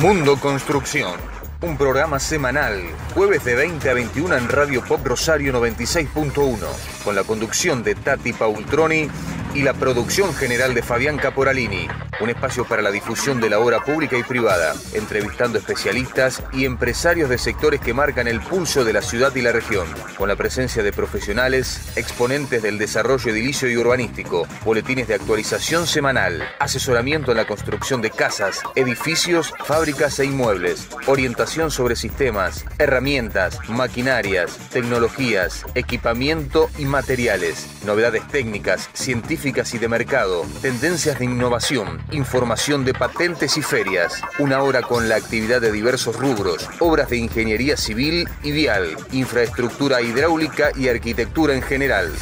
Mundo Construcción, un programa semanal, jueves de 20 a 21 en Radio Pop Rosario 96.1, con la conducción de Tati Paultroni y la producción general de Fabián Caporalini un espacio para la difusión de la obra pública y privada, entrevistando especialistas y empresarios de sectores que marcan el pulso de la ciudad y la región, con la presencia de profesionales, exponentes del desarrollo edilicio y urbanístico, boletines de actualización semanal, asesoramiento en la construcción de casas, edificios, fábricas e inmuebles, orientación sobre sistemas, herramientas, maquinarias, tecnologías, equipamiento y materiales, novedades técnicas, científicas y de mercado, tendencias de innovación, información de patentes y ferias, una hora con la actividad de diversos rubros, obras de ingeniería civil y vial, infraestructura hidráulica y arquitectura en general.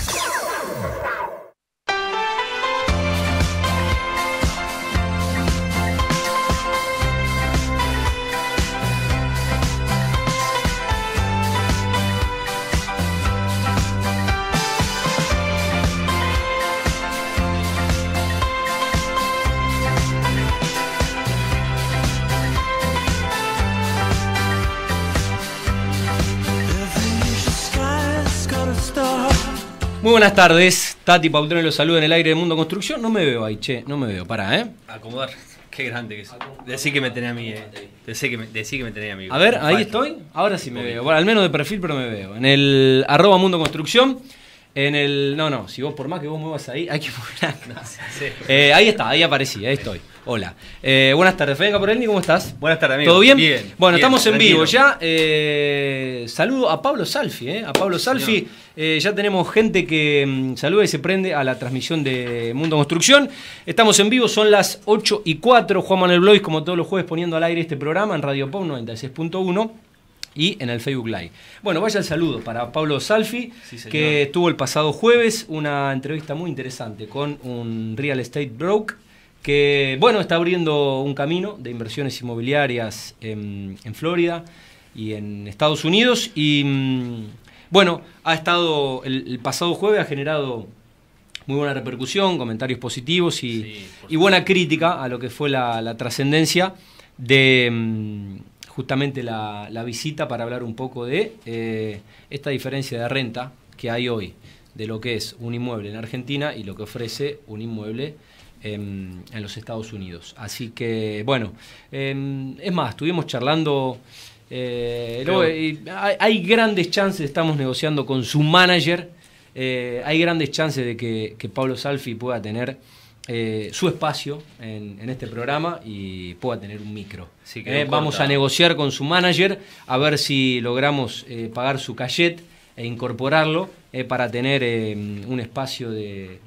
Muy buenas tardes, Tati Pautrone los saluda en el aire de Mundo Construcción. No me veo ahí, che, no me veo, Para, ¿eh? Acomodar, qué grande que es. Decí que me tenía a mí, eh. Decí que me, a mí. A ver, ahí estoy, ahora sí me veo. Bueno, al menos de perfil, pero me veo. En el arroba Mundo Construcción, en el... No, no, si vos por más que vos muevas ahí, hay que eh, ahí está, ahí aparecí, ahí estoy. Hola. Eh, buenas tardes, el Caporelli, ¿cómo estás? Buenas tardes, amigo. ¿Todo bien? Bien. Bueno, estamos en vivo ya. Eh, saludo a Pablo Salfi, eh. A Pablo Salfi. Eh, ya tenemos gente que mm, saluda y se prende a la transmisión de Mundo Construcción. Estamos en vivo, son las 8 y 4. Juan Manuel Blois, como todos los jueves, poniendo al aire este programa en Radio Pop 96.1 y en el Facebook Live. Bueno, vaya el saludo para Pablo Salfi, que tuvo el pasado jueves una entrevista muy interesante con un real estate broker que bueno, está abriendo un camino de inversiones inmobiliarias en, Florida y en Estados Unidos. Y mm, bueno, ha estado el, pasado jueves ha generado muy buena repercusión, comentarios positivos y, buena crítica a lo que fue la, trascendencia de mm, justamente la, visita para hablar un poco de eh, esta diferencia de renta que hay hoy de lo que es un inmueble en Argentina y lo que ofrece un inmueble Em, en, los Estados Unidos. Así que, bueno, em, es más, estuvimos charlando. Eh, hay, grandes chances, estamos negociando con su manager. Eh, hay grandes chances de que, Pablo Salfi pueda tener eh, su espacio en, este programa y pueda tener un micro. vamos a negociar con su manager a ver si logramos pagar su cachet e incorporarlo para tener em, un espacio de,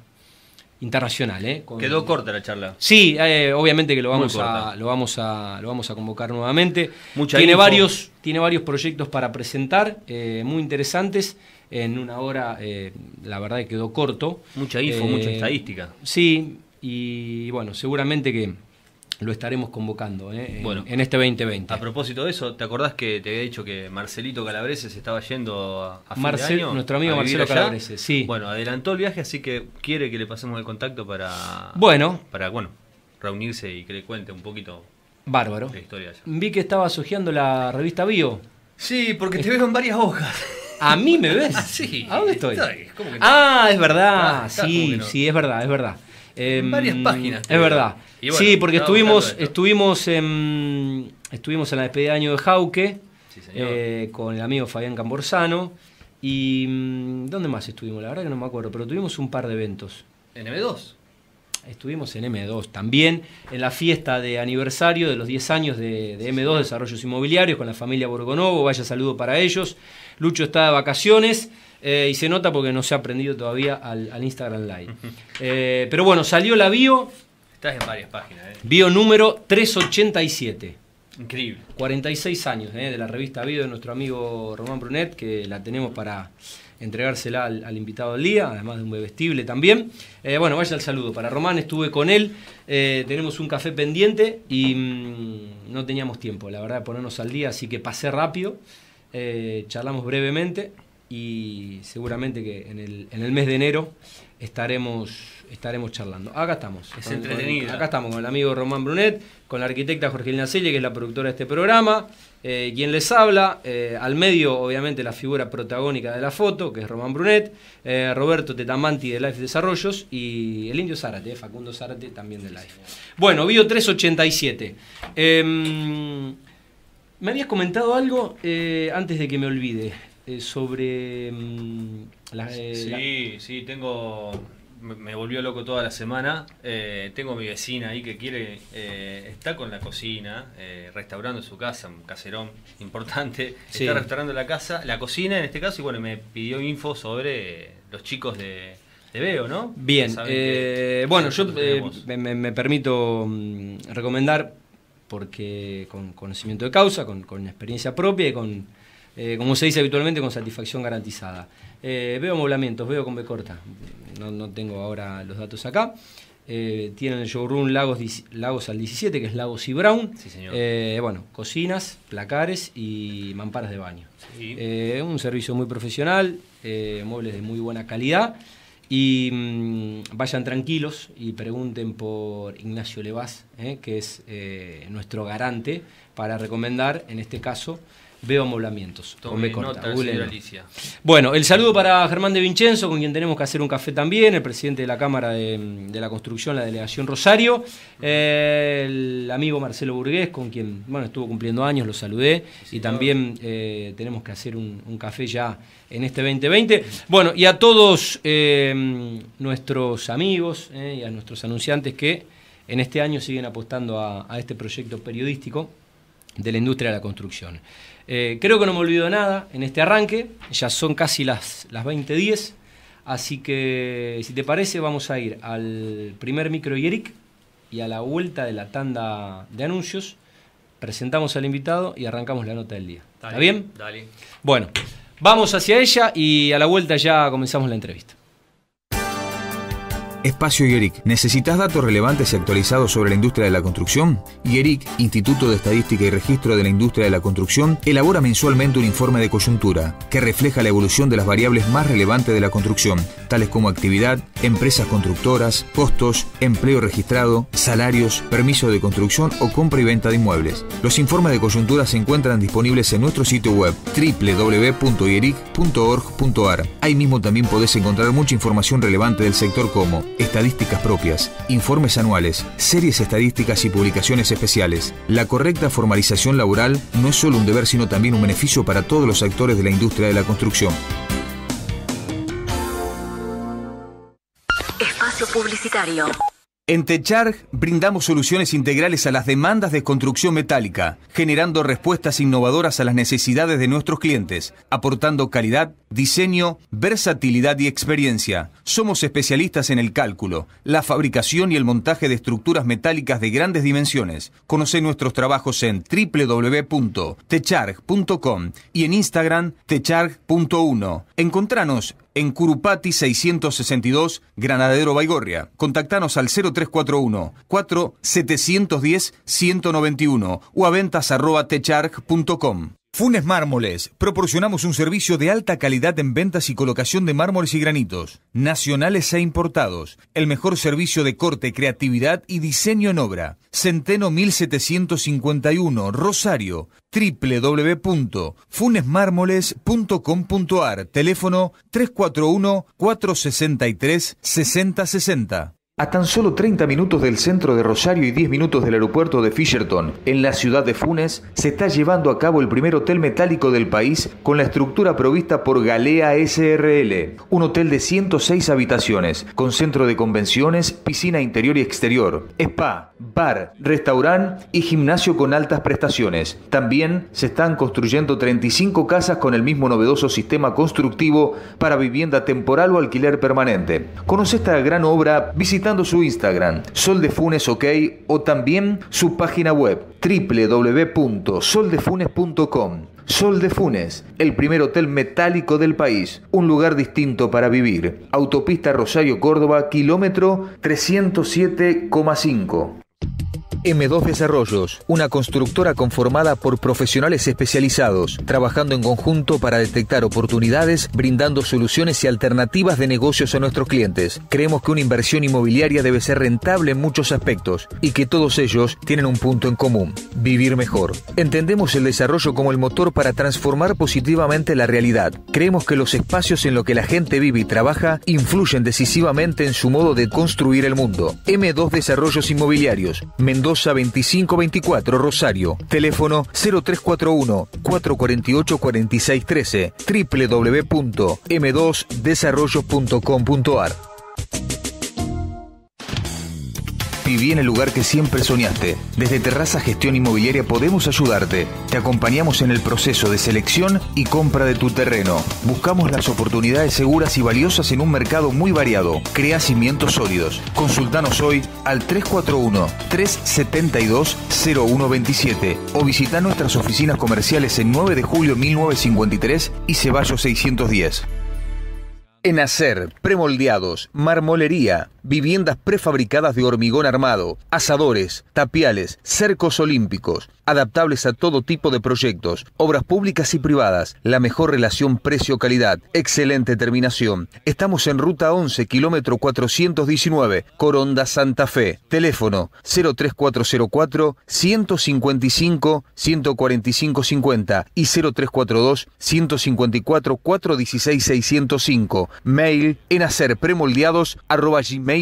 internacional. ¿eh? Quedó corta la charla. Sí, eh, obviamente que lo vamos, a, lo, vamos a, lo vamos a convocar nuevamente. tiene, varios, tiene varios proyectos para presentar, eh, muy interesantes. En una hora, eh, la verdad que quedó corto. Mucha info, mucha estadística. Sí, y bueno, seguramente que lo estaremos convocando ¿eh? en, bueno, en, este 2020. A propósito de eso, ¿te acordás que te había dicho que Marcelito Calabrese se estaba yendo a, a Nuestro amigo Marcelo Calabrese, sí. Bueno, adelantó el viaje, así que quiere que le pasemos el contacto para, bueno, para bueno, reunirse y que le cuente un poquito Bárbaro. la historia. Vi que estaba sujeando la revista Bio. Sí, porque te veo en varias hojas. ¿A mí me ves? sí. ¿A dónde estoy? Ah, es verdad. sí, sí, es verdad, es verdad. En varias em, páginas. Es verdad sí, porque estuvimos, estuvimos, en, estuvimos en la despedida de año de Jauque eh, con el amigo Fabián Camborzano. ¿Y mm, dónde más estuvimos? La verdad que no me acuerdo, pero tuvimos un par de eventos. ¿En M2? Estuvimos en M2 también, en la fiesta de aniversario de los 10 años de, M2 Desarrollos Inmobiliarios con la familia Borgonovo. Vaya saludo para ellos. Lucho está de vacaciones. Eh, y se nota porque no se ha aprendido todavía al, Instagram Live. Eh, pero bueno, salió la bio, Estás en varias páginas, ¿eh? Bio número 387. Increíble. 46 años eh, de la revista Bio de nuestro amigo Román Brunet, que la tenemos para entregársela al, invitado del día, además de un bebestible también. Eh, bueno, vaya el saludo. Para Román estuve con él, eh, tenemos un café pendiente y mm, no teníamos tiempo, la verdad, de ponernos al día, así que pasé rápido, charlamos brevemente y seguramente que en el mes de enero estaremos estaremos charlando. Acá estamos. Es entretenido. acá estamos con el amigo Román Brunet, con la arquitecta Jorgelina Selle, que es la productora de este programa. Eh, quien les habla, eh, al medio obviamente la figura protagónica de la foto, que es Román Brunet, eh, Roberto Tetamanti de Life Desarrollos y el indio Zárate, eh, Facundo Zárate también de Life. Bueno, Bio 387. Em, me habías comentado algo antes de que me olvide sobre... Mm, sí, sí, tengo me volvió loco toda la semana. Eh, tengo mi vecina ahí que quiere, eh, está con la cocina, eh, restaurando su casa, un caserón importante. Está restaurando la casa, la cocina en este caso, y bueno, me pidió info sobre los chicos de, veo, ¿no? Bien, bueno, yo me, permito mm, recomendar, porque con conocimiento de causa, con, con experiencia propia y con, como se dice habitualmente, con satisfacción garantizada. Eh, veo amoblamientos, veo con B corta. No, no tengo ahora los datos acá. Eh, tienen el showroom Lagos, Lagos al 17, que es Lagos y Brown. Sí, señor. Eh, bueno, cocinas, placares y mamparas de baño. un servicio muy profesional, muebles de muy buena calidad. Y mm, vayan tranquilos y pregunten por Ignacio Levas, que es nuestro garante para recomendar, en este caso, veo amoblamientos. Tome Bueno, el saludo para Germán de Vincenzo, con quien tenemos que hacer un café también, el presidente de la Cámara de, la Construcción, la delegación Rosario, eh, el amigo Marcelo Burgués, con quien, bueno, estuvo cumpliendo años, lo saludé, y también eh, tenemos que hacer un, café ya en este 2020. Bueno, y a todos eh, nuestros amigos y a nuestros anunciantes que en este año siguen apostando a este proyecto periodístico de la industria de la construcción. Eh, creo que no me olvido nada en este arranque, ya son casi las, las 20.10, así que si te parece vamos a ir al primer micro Eric y a la vuelta de la tanda de anuncios presentamos al invitado y arrancamos la nota del día. ¿Está bien? Dale. Bueno, vamos hacia ella y a la vuelta ya comenzamos la entrevista. Espacio IERIC. ¿Necesitas datos relevantes y actualizados sobre la industria de la construcción? IERIC, Instituto de Estadística y Registro de la Industria de la Construcción, elabora mensualmente un informe de coyuntura que refleja la evolución de las variables más relevantes de la construcción, tales como actividad, empresas constructoras, costos, empleo registrado, salarios, permiso de construcción o compra y venta de inmuebles. Los informes de coyuntura se encuentran disponibles en nuestro sitio web www.ieric.org.ar. Ahí mismo también podés encontrar mucha información relevante del sector como estadísticas propias, informes anuales, series estadísticas y publicaciones especiales. La correcta formalización laboral no es solo un deber, sino también un beneficio para todos los actores de la industria de la construcción. Espacio Publicitario. En Techarg brindamos soluciones integrales a las demandas de construcción metálica, generando respuestas innovadoras a las necesidades de nuestros clientes, aportando calidad, diseño, versatilidad y experiencia. Somos especialistas en el cálculo, la fabricación y el montaje de estructuras metálicas de grandes dimensiones. Conoce nuestros trabajos en www.techarg.com y en Instagram techarg.1. Encontranos en Curupati 662, Granadero Baigorria. Contactanos al 0341 4710 191 o a ventas.techarg.com. Funes Mármoles. Proporcionamos un servicio de alta calidad en ventas y colocación de mármoles y granitos, nacionales e importados. El mejor servicio de corte, creatividad y diseño en obra. Centeno 1751, Rosario. www.funesmármoles.com.ar. Teléfono 341 463 6060. A tan solo 30 minutos del centro de Rosario y 10 minutos del aeropuerto de Fisherton, en la ciudad de Funes, se está llevando a cabo el primer hotel metálico del país con la estructura provista por Galea SRL, un hotel de 106 habitaciones, con centro de convenciones, piscina interior y exterior, spa, bar, restaurante y gimnasio con altas prestaciones. También se están construyendo 35 casas con el mismo novedoso sistema constructivo para vivienda temporal o alquiler permanente. Conoce esta gran obra, visita visitando su Instagram, Sol de Funes OK, o también su página web, www.soldefunes.com. Sol de Funes, el primer hotel metálico del país, un lugar distinto para vivir. Autopista Rosario Córdoba, kilómetro 307,5. M2 Desarrollos, una constructora conformada por profesionales especializados, trabajando en conjunto para detectar oportunidades, brindando soluciones y alternativas de negocios a nuestros clientes. Creemos que una inversión inmobiliaria debe ser rentable en muchos aspectos y que todos ellos tienen un punto en común, vivir mejor. Entendemos el desarrollo como el motor para transformar positivamente la realidad. Creemos que los espacios en los que la gente vive y trabaja influyen decisivamente en su modo de construir el mundo. M2 Desarrollos Inmobiliarios, Mendoza a 2524 Rosario. Teléfono 0341 448 4613 www.m2desarrollos.com.ar Viví en el lugar que siempre soñaste. Desde Terraza Gestión Inmobiliaria podemos ayudarte. Te acompañamos en el proceso de selección y compra de tu terreno. Buscamos las oportunidades seguras y valiosas en un mercado muy variado. Crea cimientos sólidos. Consultanos hoy al 341-372-0127 o visita nuestras oficinas comerciales en 9 de julio 1953 y Ceballos 610. En hacer, premoldeados, marmolería viviendas prefabricadas de hormigón armado, asadores, tapiales, cercos olímpicos, adaptables a todo tipo de proyectos, obras públicas y privadas, la mejor relación precio-calidad, excelente terminación. Estamos en ruta 11, kilómetro 419, Coronda, Santa Fe. Teléfono 03404 155 14550 y 0342 154 416 605. Mail en premoldeados arroba gmail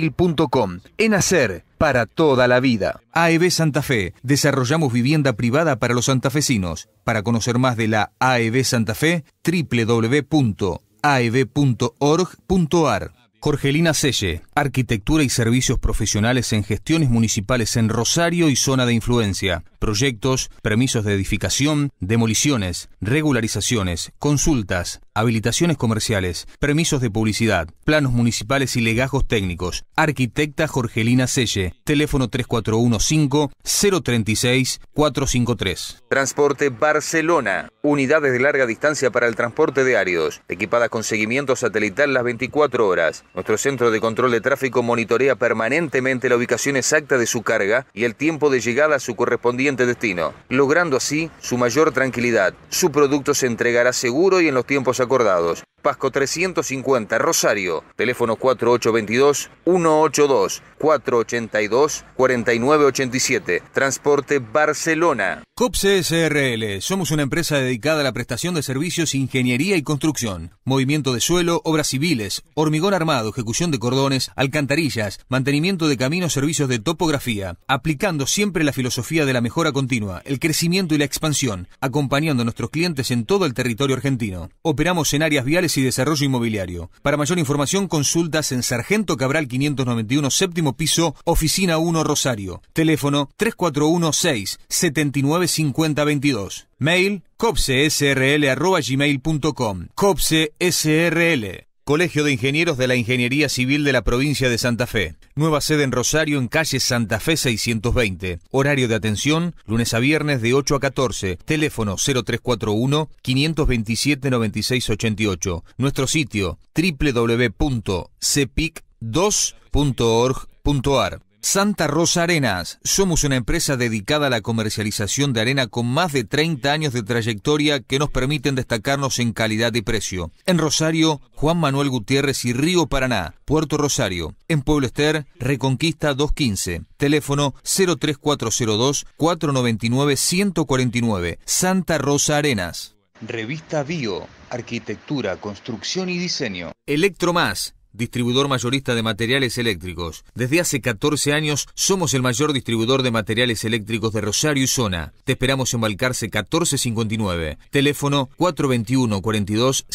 en hacer para toda la vida. AEB Santa Fe. Desarrollamos vivienda privada para los santafesinos. Para conocer más de la AEB Santa Fe, www.aeb.org.ar. Jorgelina Selle, Arquitectura y Servicios Profesionales en Gestiones Municipales en Rosario y Zona de Influencia proyectos, permisos de edificación, demoliciones, regularizaciones, consultas, habilitaciones comerciales, permisos de publicidad, planos municipales y legajos técnicos. Arquitecta Jorgelina Selle, teléfono 3415-036-453. Transporte Barcelona, unidades de larga distancia para el transporte de áridos, equipadas con seguimiento satelital las 24 horas. Nuestro centro de control de tráfico monitorea permanentemente la ubicación exacta de su carga y el tiempo de llegada a su correspondiente destino, logrando así su mayor tranquilidad. Su producto se entregará seguro y en los tiempos acordados. Pasco 350, Rosario. Teléfono 4822-182, 482-4987. Transporte Barcelona. COPSE SRL. Somos una empresa dedicada a la prestación de servicios, ingeniería y construcción. Movimiento de suelo, obras civiles, hormigón armado, ejecución de cordones, alcantarillas, mantenimiento de caminos, servicios de topografía. Aplicando siempre la filosofía de la mejora continua, el crecimiento y la expansión. Acompañando a nuestros clientes en todo el territorio argentino. Operamos en áreas viales y Desarrollo Inmobiliario. Para mayor información, consultas en Sargento Cabral 591, séptimo piso, Oficina 1 Rosario. Teléfono 3416 795022. Mail copsesrl.com. Copsesrl. Colegio de Ingenieros de la Ingeniería Civil de la provincia de Santa Fe. Nueva sede en Rosario en calle Santa Fe 620. Horario de atención lunes a viernes de 8 a 14. Teléfono 0341 527 9688. Nuestro sitio www.cepic2.org.ar Santa Rosa Arenas. Somos una empresa dedicada a la comercialización de arena con más de 30 años de trayectoria que nos permiten destacarnos en calidad y precio. En Rosario, Juan Manuel Gutiérrez y Río Paraná, Puerto Rosario. En Pueblo Esther, Reconquista 215. Teléfono 03402 499 149. Santa Rosa Arenas. Revista Bio, Arquitectura, Construcción y Diseño. Electromás distribuidor mayorista de materiales eléctricos. Desde hace 14 años somos el mayor distribuidor de materiales eléctricos de Rosario y zona. Te esperamos en Balcarce 1459. Teléfono 421 42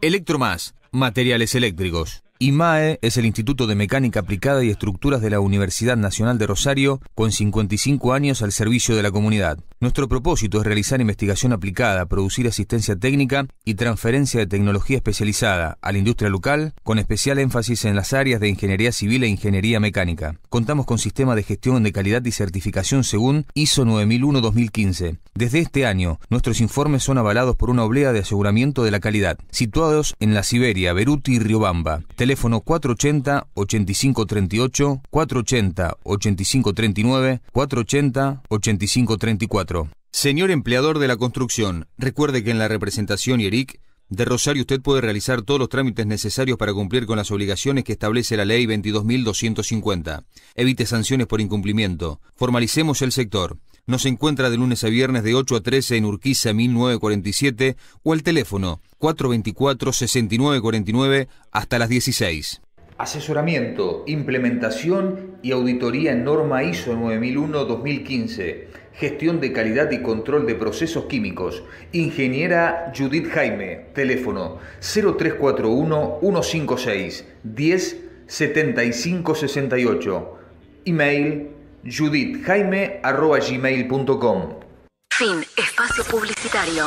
Electromás, materiales eléctricos. IMAE es el Instituto de Mecánica Aplicada y Estructuras de la Universidad Nacional de Rosario, con 55 años al servicio de la comunidad. Nuestro propósito es realizar investigación aplicada, producir asistencia técnica y transferencia de tecnología especializada a la industria local, con especial énfasis en las áreas de ingeniería civil e ingeniería mecánica. Contamos con sistema de gestión de calidad y certificación según ISO 9001-2015. Desde este año, nuestros informes son avalados por una oblea de aseguramiento de la calidad, situados en la Siberia, Beruti y Riobamba. Teléfono 480-8538, 480-8539, 480-8534. Señor empleador de la construcción, recuerde que en la representación IERIC de Rosario usted puede realizar todos los trámites necesarios para cumplir con las obligaciones que establece la ley 22.250. Evite sanciones por incumplimiento. Formalicemos el sector. Nos encuentra de lunes a viernes de 8 a 13 en Urquiza 1947 o al teléfono 424-6949 hasta las 16. Asesoramiento, implementación y auditoría en norma ISO 9001-2015 Gestión de Calidad y Control de Procesos Químicos. Ingeniera Judith Jaime, teléfono 0341-156-10-7568. Email judithjaime.com Fin, espacio publicitario.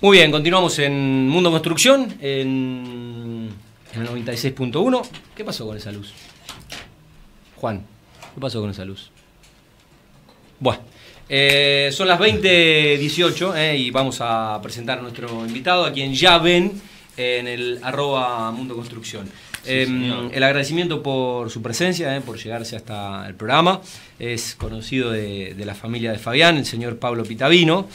Muy bien, continuamos en Mundo Construcción, en, el 96.1. ¿Qué pasó con esa luz? Juan, ¿qué pasó con esa luz? Bueno, eh, son las 20.18 eh, y vamos a presentar a nuestro invitado, a quien ya ven eh, en el arroba Mundo Construcción. el agradecimiento por su presencia, por llegarse hasta el programa. Es conocido de, de, la familia de Fabián, el señor Pablo Pitavino,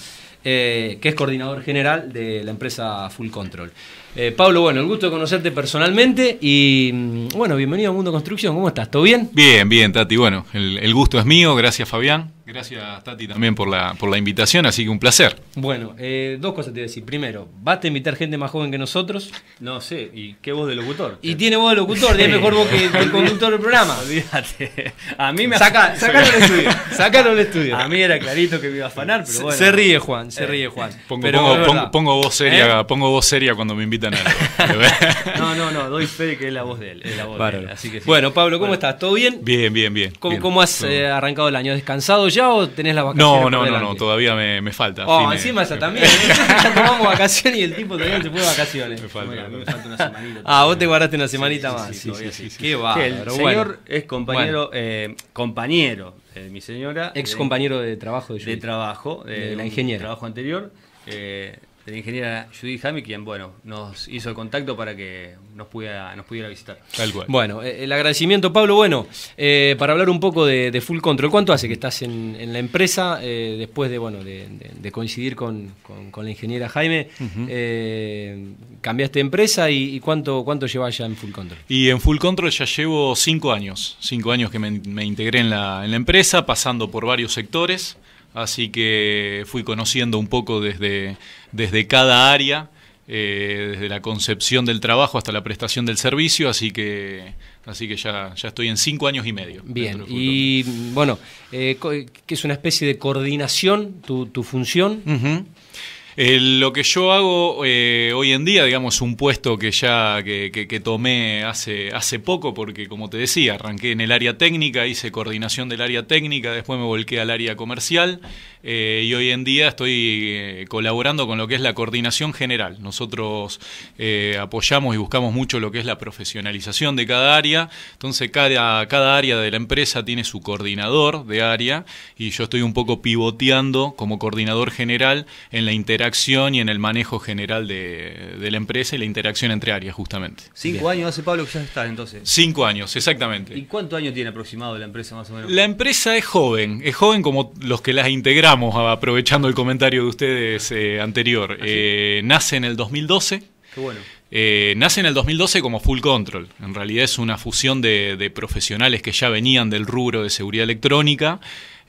eh, que es coordinador general de la empresa Full Control. Eh, Pablo, bueno, el gusto de conocerte personalmente y mm, bueno, bienvenido a Mundo Construcción, ¿cómo estás? ¿Todo bien? Bien, bien, Tati. Bueno, el gusto es mío, gracias Fabián. Gracias, Tati, también por la, por la invitación, así que un placer. Bueno, eh, dos cosas te voy a decir. Primero, ¿vas a invitar gente más joven que nosotros? No sé, ¿y qué voz de locutor? Y tiene voz de locutor, tiene mejor voz que el conductor del programa. Olvídate. A mí me. Saca, del estudio. Sácalo del estudio. A mí era clarito que me iba a afanar, pero bueno. Se ríe, Juan, se eh, ríe, Juan. Eh, pongo, pongo, voz seria, pongo voz seria cuando me invitan a. no, no, no, doy fe que es la voz de él. Es la voz de él Bueno, Pablo, ¿cómo estás? ¿Todo bien? Bien, bien, bien. ¿Cómo, has arrancado el año? ¿Descansado ya? o tenés la vacación? No, no, no, todavía me, me falta. Oh, encima esa también. ¿eh? ya tomamos vacaciones y el tipo todavía se puede vacaciones. Me falta, me falta una semanita. Ah, vos te guardaste una semanita más. Sí, sí, sí, Qué va. El señor es compañero, eh, compañero de mi señora. Ex compañero de, trabajo de, yo. de trabajo, de, eh, la ingeniera. Trabajo anterior. Eh, de la ingeniera Judith Jaime, quien bueno, nos hizo el contacto para que nos pudiera, nos pudiera visitar. Tal Bueno, eh, el agradecimiento, Pablo. Bueno, eh, para hablar un poco de, Full Control, ¿cuánto hace que estás en, la empresa eh, después de, bueno, de, coincidir con, la ingeniera Jaime? ¿Cambiaste de empresa y, cuánto, cuánto llevas ya en Full Control? Y en Full Control ya llevo cinco años, cinco años que me, integré en la, en la empresa, pasando por varios sectores así que fui conociendo un poco desde, desde cada área, eh, desde la concepción del trabajo hasta la prestación del servicio, así que, así que ya, estoy en cinco años y medio. Bien, y bueno, eh, que es una especie de coordinación, tu, función. Eh, lo que yo hago eh, hoy en día, digamos, un puesto que ya que, que, tomé hace, hace poco, porque como te decía, arranqué en el área técnica, hice coordinación del área técnica, después me volqué al área comercial. Eh, y hoy en día estoy eh, colaborando con lo que es la coordinación general. Nosotros eh, apoyamos y buscamos mucho lo que es la profesionalización de cada área, entonces cada, cada área de la empresa tiene su coordinador de área y yo estoy un poco pivoteando como coordinador general en la interacción y en el manejo general de, la empresa y la interacción entre áreas justamente. Cinco años hace Pablo que ya está entonces. Cinco años, exactamente. ¿Y cuánto años tiene aproximado la empresa más o menos? La empresa es joven, es joven como los que las integramos aprovechando el comentario de ustedes eh, anterior. Eh, nace en el 2012. Eh, nace en el 2012 como Full Control. En realidad es una fusión de, profesionales que ya venían del rubro de seguridad electrónica.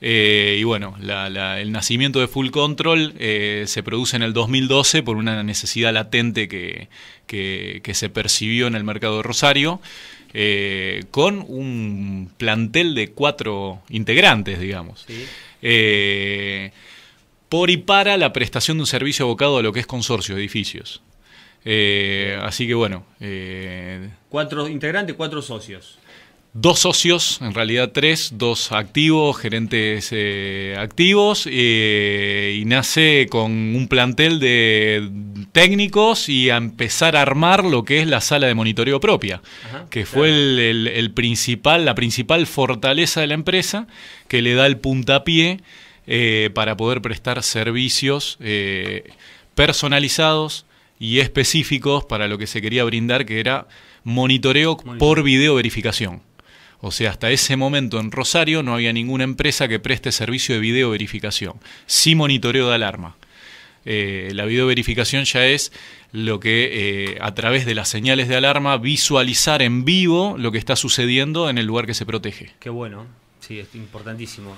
y bueno, el nacimiento de Full Control se produce en el 2012 por una necesidad latente que, se percibió en el mercado de Rosario, con un plantel de cuatro integrantes, digamos. Eh, por y para la prestación de un servicio abocado a lo que es consorcio de edificios. Eh, así que bueno. Eh, cuatro integrantes, cuatro socios. Dos socios, en realidad tres, dos activos, gerentes activos, y nace con un plantel de técnicos y a empezar a armar lo que es la sala de monitoreo propia, que fue el, principal, la principal fortaleza de la empresa que le da el puntapié eh, para poder prestar servicios eh, personalizados y específicos para lo que se quería brindar, que era monitoreo por video verificación. O sea, hasta ese momento en Rosario no había ninguna empresa que preste servicio de video verificación, sí monitoreo de alarma eh, la videoverificación ya es lo que eh, a través de las señales de alarma visualizar en vivo lo que está sucediendo en el lugar que se protege. Qué bueno, sí, es importantísimo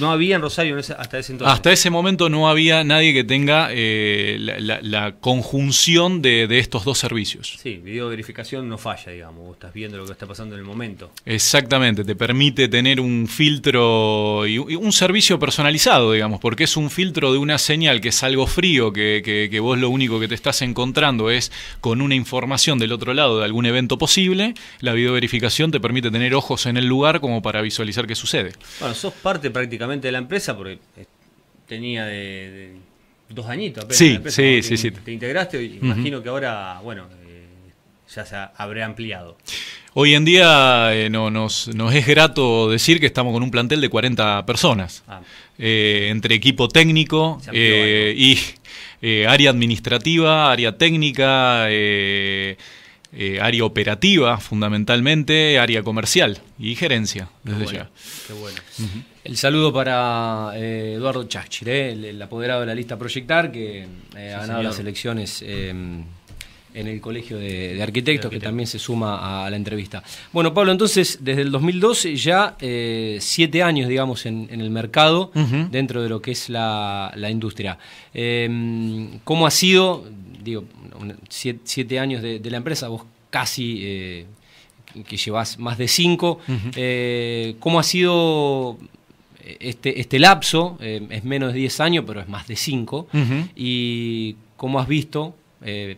no había en Rosario hasta ese entonces. Hasta ese momento no había nadie que tenga eh, la, conjunción de, estos dos servicios. Sí, video verificación no falla, digamos. Vos estás viendo lo que está pasando en el momento. Exactamente, te permite tener un filtro y un servicio personalizado, digamos, porque es un filtro de una señal que es algo frío, que, que vos lo único que te estás encontrando es con una información del otro lado de algún evento posible. La videoverificación te permite tener ojos en el lugar como para visualizar qué sucede. Bueno, sos parte prácticamente de la empresa porque tenía de, dos añitos apenas. Sí, sí, sí, te, sí. Te integraste, y imagino que ahora, bueno, eh, ya se habrá ampliado. Hoy en día eh, no, nos, es grato decir que estamos con un plantel de 40 personas, ah. eh, entre equipo técnico y área administrativa, área técnica. área operativa fundamentalmente, área comercial y gerencia, desde ya. Qué el saludo para eh, Eduardo Chachiré, eh, el, apoderado de la lista Proyectar, que eh, ha ganado las elecciones em, en el Colegio de, Arquitectos, que también se suma a, la entrevista. Bueno, Pablo, entonces, desde el 2012 ya siete años, digamos, en, el mercado, dentro de lo que es la, industria. Em, ¿Cómo ha sido, digo, siete, años de, la empresa? Vos casi que llevas más de cinco. ¿Cómo ha sido este, este lapso, eh, es menos de 10 años, pero es más de 5, y como has visto, eh,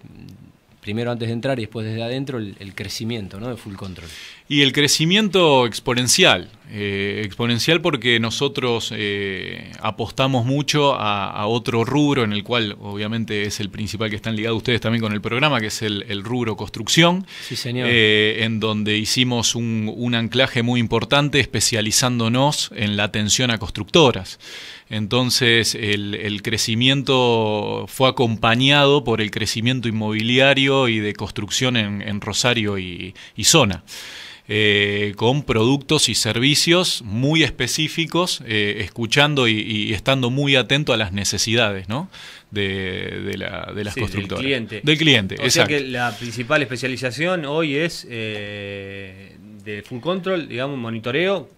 primero antes de entrar y después desde adentro, el, crecimiento de Full Control. Y el crecimiento exponencial, eh, exponencial porque nosotros eh, apostamos mucho a, otro rubro en el cual obviamente es el principal que están ligados ustedes también con el programa, que es el, rubro construcción, eh, en donde hicimos un, anclaje muy importante especializándonos en la atención a constructoras. Entonces el, crecimiento fue acompañado por el crecimiento inmobiliario y de construcción en, Rosario y, y zona. Eh, con productos y servicios muy específicos, eh, escuchando y, estando muy atento a las necesidades ¿no? de, la, las constructoras. Del cliente. Del o Sea que la principal especialización hoy es eh, de full control, digamos, monitoreo,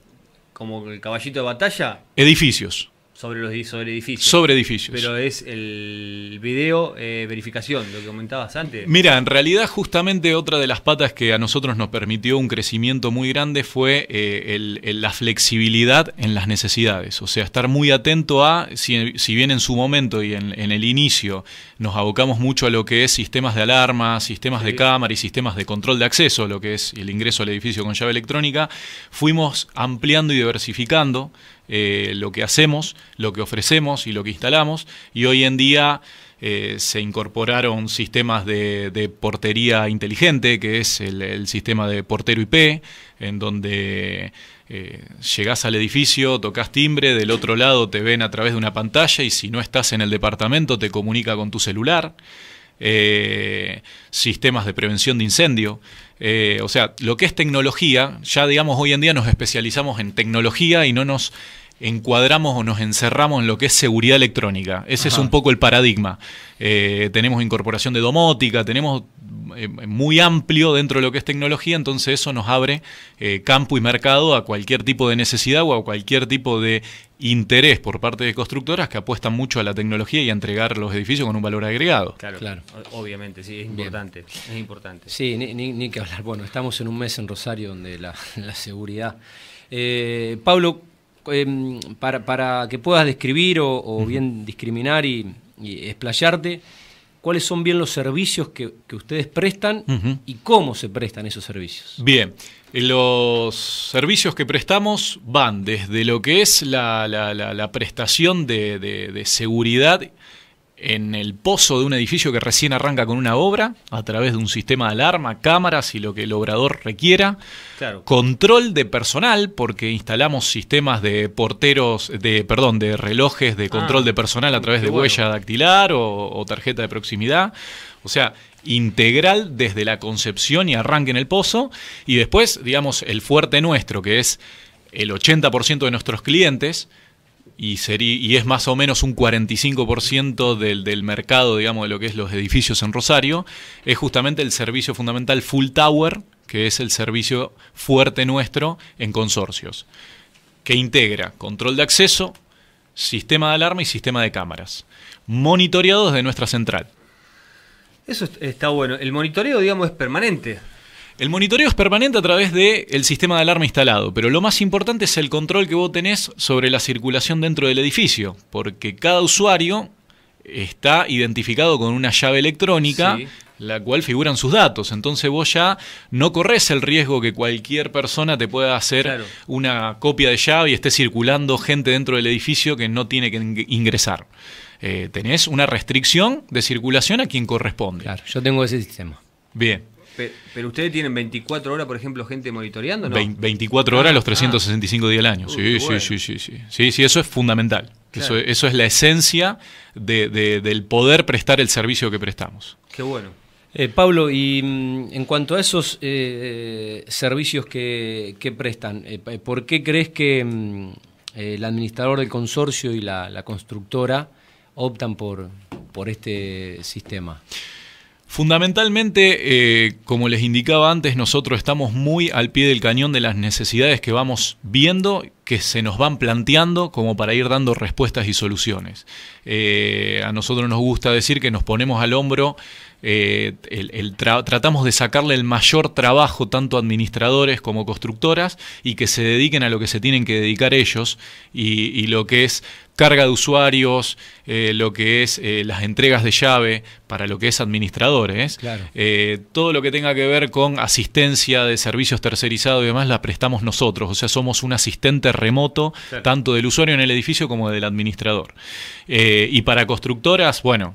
como el caballito de batalla. Edificios. Sobre los edificios. Sobre edificios. Pero es el video eh, verificación, lo que comentabas antes. Mira, en realidad justamente otra de las patas que a nosotros nos permitió un crecimiento muy grande fue eh, la flexibilidad en las necesidades. O sea, estar muy atento a, si, bien en su momento y en, el inicio nos abocamos mucho a lo que es sistemas de alarma, sistemas de cámara y sistemas de control de acceso, lo que es el ingreso al edificio con llave electrónica, fuimos ampliando y diversificando eh, lo que hacemos, lo que ofrecemos y lo que instalamos. Y hoy en día eh, se incorporaron sistemas de, portería inteligente, que es el, sistema de portero IP, en donde... Eh, llegás al edificio, tocas timbre, del otro lado te ven a través de una pantalla y si no estás en el departamento te comunica con tu celular. sistemas de prevención de incendio. o sea, lo que es tecnología, ya digamos hoy en día nos especializamos en tecnología y no nos encuadramos o nos encerramos en lo que es seguridad electrónica. Ese es un poco el paradigma. Eh, tenemos incorporación de domótica, tenemos eh, muy amplio dentro de lo que es tecnología, entonces eso nos abre eh, campo y mercado a cualquier tipo de necesidad o a cualquier tipo de interés por parte de constructoras que apuestan mucho a la tecnología y a entregar los edificios con un valor agregado. Claro, claro. obviamente, sí, es importante. Es importante. Sí, ni, que hablar. Bueno, estamos en un mes en Rosario donde la, la seguridad... Pablo, Em, para, para, que puedas describir o, bien discriminar y, explayarte, cuáles son bien los servicios que, ustedes prestan y cómo se prestan esos servicios. Bien, los servicios que prestamos van desde lo que es la, la, prestación de, de, de seguridad en el pozo de un edificio que recién arranca con una obra, a través de un sistema de alarma, cámaras y lo que el obrador requiera. Control de personal, porque instalamos sistemas de porteros, de perdón, de relojes de control ah, de personal a través de huella dactilar o, o tarjeta de proximidad. O sea, integral desde la concepción y arranque en el pozo. Y después, digamos, el fuerte nuestro, que es el 80% de nuestros clientes, y, es más o menos un 45% del, mercado, digamos, de lo que es los edificios en Rosario, es justamente el servicio fundamental Full Tower, que es el servicio fuerte nuestro en consorcios, que integra control de acceso, sistema de alarma y sistema de cámaras, monitoreados de nuestra central. Eso está bueno. El monitoreo, digamos, es permanente. El monitoreo es permanente a través del sistema de alarma instalado, pero lo más importante es el control que vos tenés sobre la circulación dentro del edificio, porque cada usuario está identificado con una llave electrónica. la cual figuran sus datos, entonces vos ya no corres el riesgo que cualquier persona te pueda hacer una copia de llave y esté circulando gente dentro del edificio que no tiene que ingresar. Eh, tenés una restricción de circulación a quien corresponde. Claro, yo tengo ese sistema. Bien. Pero, ustedes tienen 24 horas, por ejemplo, gente monitoreando, ¿no? 24 horas los 365 días al año. sí, sí, sí, sí, sí. Sí, eso es fundamental. Eso, eso, es la esencia del poder prestar el servicio que prestamos. Qué bueno. Pablo, y en cuanto a esos servicios que, prestan, ¿por qué crees que el administrador del consorcio y la, la constructora optan por, por este sistema? Fundamentalmente, eh, como les indicaba antes, nosotros estamos muy al pie del cañón de las necesidades que vamos viendo, que se nos van planteando como para ir dando respuestas y soluciones. Eh, a nosotros nos gusta decir que nos ponemos al hombro, eh, tratamos de sacarle el mayor trabajo tanto administradores como constructoras y que se dediquen a lo que se tienen que dedicar ellos y lo que es carga de usuarios, eh, lo que es eh, las entregas de llave para lo que es administradores, eh, todo lo que tenga que ver con asistencia de servicios tercerizados y demás la prestamos nosotros, o sea, somos un asistente remoto tanto del usuario en el edificio como del administrador. y para constructoras, bueno,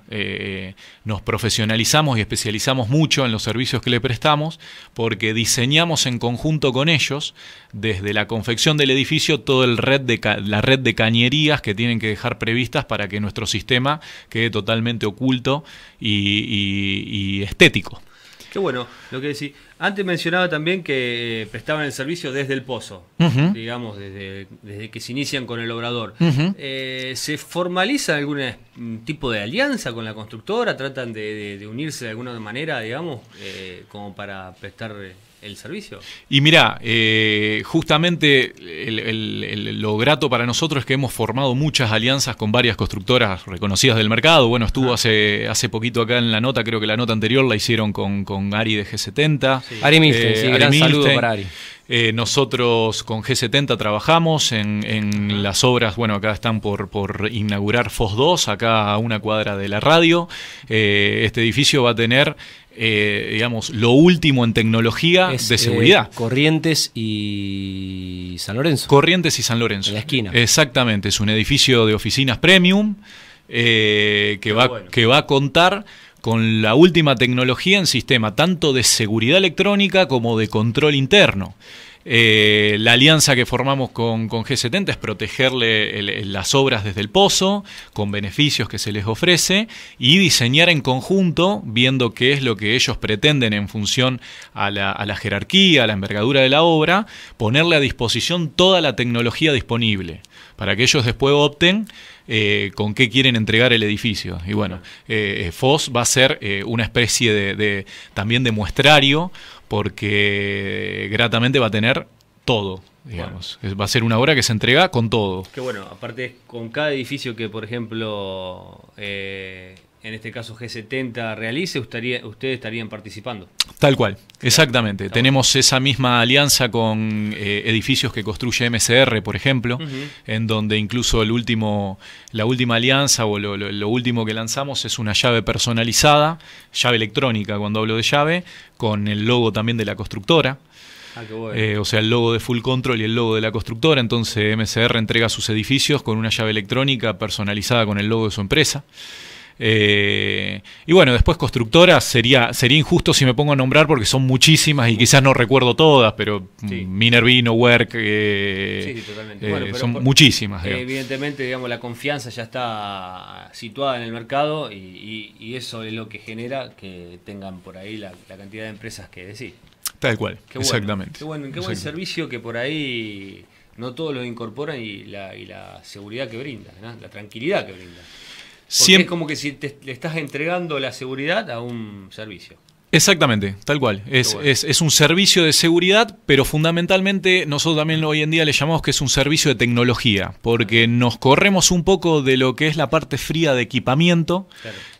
nos profesionalizamos y especializamos mucho en los servicios que le prestamos porque diseñamos en conjunto con ellos, desde la confección del edificio, toda red la red de cañerías que tienen que dejar previstas para que nuestro sistema quede totalmente oculto y, estético. Qué bueno lo que decís. Antes mencionaba también que eh, prestaban el servicio desde el pozo, digamos, desde, que se inician con el obrador. Eh, ¿Se formaliza algún eh, tipo de alianza con la constructora? ¿Tratan de, unirse de alguna manera, digamos, como para prestar el servicio. Y mira, eh, justamente lo grato para nosotros es que hemos formado muchas alianzas con varias constructoras reconocidas del mercado. Bueno, estuvo hace, hace poquito acá en la nota, creo que la nota anterior la hicieron con, con Ari de G70. Ari Milstein, sí, eh, gran saludo para Ari. Eh, nosotros con G70 trabajamos en, las obras, bueno, acá están por, inaugurar FOS 2, acá a una cuadra de la radio. Eh, este edificio va a tener eh, digamos, lo último en tecnología de seguridad. Corrientes y San Lorenzo. Corrientes y San Lorenzo. En la esquina. Exactamente, es un edificio de oficinas premium que, va, que va a contar con la última tecnología en sistema, tanto de seguridad electrónica como de control interno. Eh, la alianza que formamos con, G70 es protegerle las obras desde el pozo, con beneficios que se les ofrece, y diseñar en conjunto, viendo qué es lo que ellos pretenden en función a la, a la jerarquía, a la envergadura de la obra, ponerle a disposición toda la tecnología disponible, para que ellos después opten eh, con qué quieren entregar el edificio. Y bueno, eh, FOS va a ser eh, una especie de, también de muestrario porque gratamente va a tener todo. Digamos. Va a ser una obra que se entrega con todo. Que bueno, aparte con cada edificio que, por ejemplo, eh, en este caso G70 realice, ustedes estarían participando. Tal cual, exactamente. Tenemos esa misma alianza con eh, edificios que construye MCR, por ejemplo, en donde incluso el último, la última alianza o lo, último que lanzamos es una llave personalizada, llave electrónica cuando hablo de llave, con el logo también de la constructora. Ah, bueno. Eh, o sea, el logo de Full Control y el logo de la constructora. Entonces MCR entrega sus edificios con una llave electrónica personalizada con el logo de su empresa. Eh, y bueno, después constructoras sería, sería injusto si me pongo a nombrar porque son muchísimas y quizás no recuerdo todas, pero Minervino, work eh, eh, son muchísimas. Evidentemente, digamos, la confianza ya está situada en el mercado y, eso es lo que genera que tengan por ahí la, cantidad de empresas que decir Tal cual, exactamente. Qué, buen servicio que por ahí no todos lo incorporan y la, y la seguridad que brinda, la tranquilidad que brinda. Porque Es como que si le estás entregando la seguridad a un servicio. Exactamente, tal cual. Es, un servicio de seguridad, pero fundamentalmente nosotros también hoy en día le llamamos que es un servicio de tecnología, porque nos corremos un poco de lo que es la parte fría de equipamiento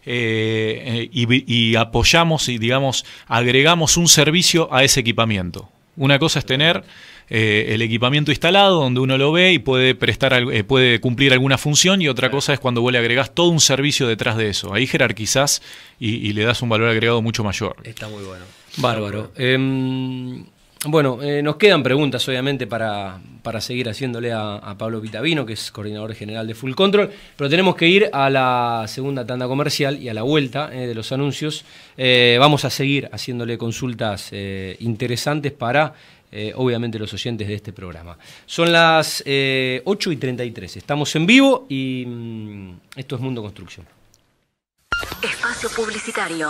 eh, eh, y apoyamos y, digamos, agregamos un servicio a ese equipamiento. Una cosa es tener eh, el equipamiento instalado, donde uno lo ve y puede prestar, eh, puede cumplir alguna función, y otra cosa es cuando vos le agregás todo un servicio detrás de eso. Ahí jerarquizás y, le das un valor agregado mucho mayor. Está muy bueno. Bárbaro. Em, bueno, eh, nos quedan preguntas, obviamente, para, para seguir haciéndole a, Pablo Pitavino, que es coordinador general de Full Control, pero tenemos que ir a la segunda tanda comercial y a la vuelta de los anuncios. vamos a seguir haciéndole consultas interesantes para eh, obviamente los oyentes de este programa. Son las 8 eh, y 33, estamos en vivo y mm, esto es Mundo Construcción. Espacio Publicitario.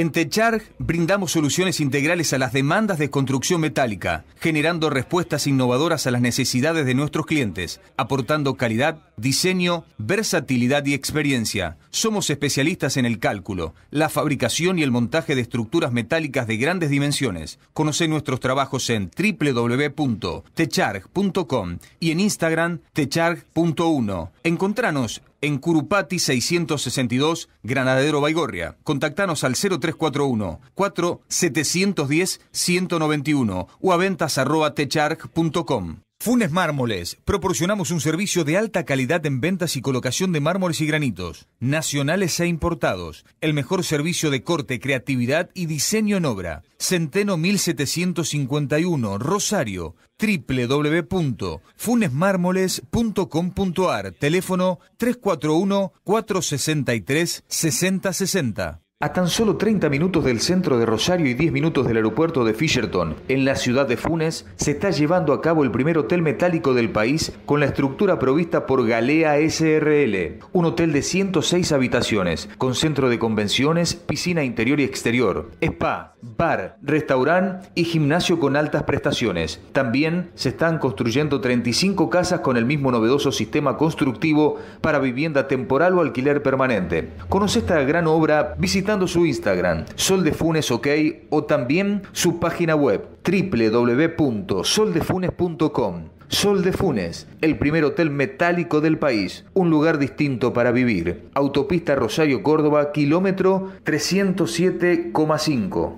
En Techarg brindamos soluciones integrales a las demandas de construcción metálica, generando respuestas innovadoras a las necesidades de nuestros clientes, aportando calidad, diseño, versatilidad y experiencia. Somos especialistas en el cálculo, la fabricación y el montaje de estructuras metálicas de grandes dimensiones. Conoce nuestros trabajos en www.techarg.com y en Instagram techarg.1. Encontranos en Curupati 662, Granadero Baigorria. Contactanos al 0341 4 710 191 o a ventas techarg.com. Funes Mármoles. Proporcionamos un servicio de alta calidad en ventas y colocación de mármoles y granitos, nacionales e importados. El mejor servicio de corte, creatividad y diseño en obra. Centeno 1751, Rosario. www.funesmármoles.com.ar. Teléfono 341 463 6060. A tan solo 30 minutos del centro de Rosario y 10 minutos del aeropuerto de Fisherton, en la ciudad de Funes, se está llevando a cabo el primer hotel metálico del país con la estructura provista por Galea SRL, un hotel de 106 habitaciones, con centro de convenciones, piscina interior y exterior, spa, bar, restaurante y gimnasio con altas prestaciones. También se están construyendo 35 casas con el mismo novedoso sistema constructivo para vivienda temporal o alquiler permanente. Conoce esta gran obra, visita visitando su Instagram, Sol de Funes OK, o también su página web, www.soldefunes.com. Sol de Funes, el primer hotel metálico del país, un lugar distinto para vivir. Autopista Rosario Córdoba, kilómetro 307,5.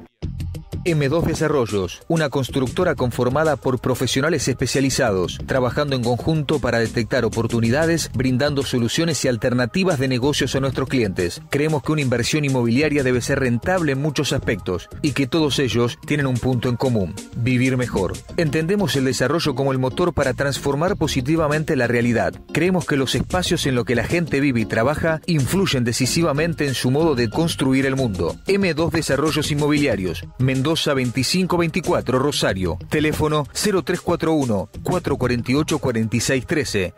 M2 Desarrollos, una constructora conformada por profesionales especializados, trabajando en conjunto para detectar oportunidades, brindando soluciones y alternativas de negocios a nuestros clientes. Creemos que una inversión inmobiliaria debe ser rentable en muchos aspectos y que todos ellos tienen un punto en común, vivir mejor. Entendemos el desarrollo como el motor para transformar positivamente la realidad. Creemos que los espacios en los que la gente vive y trabaja influyen decisivamente en su modo de construir el mundo. M2 Desarrollos Inmobiliarios, Mendoza a 2524 Rosario. Teléfono 0341 448 4613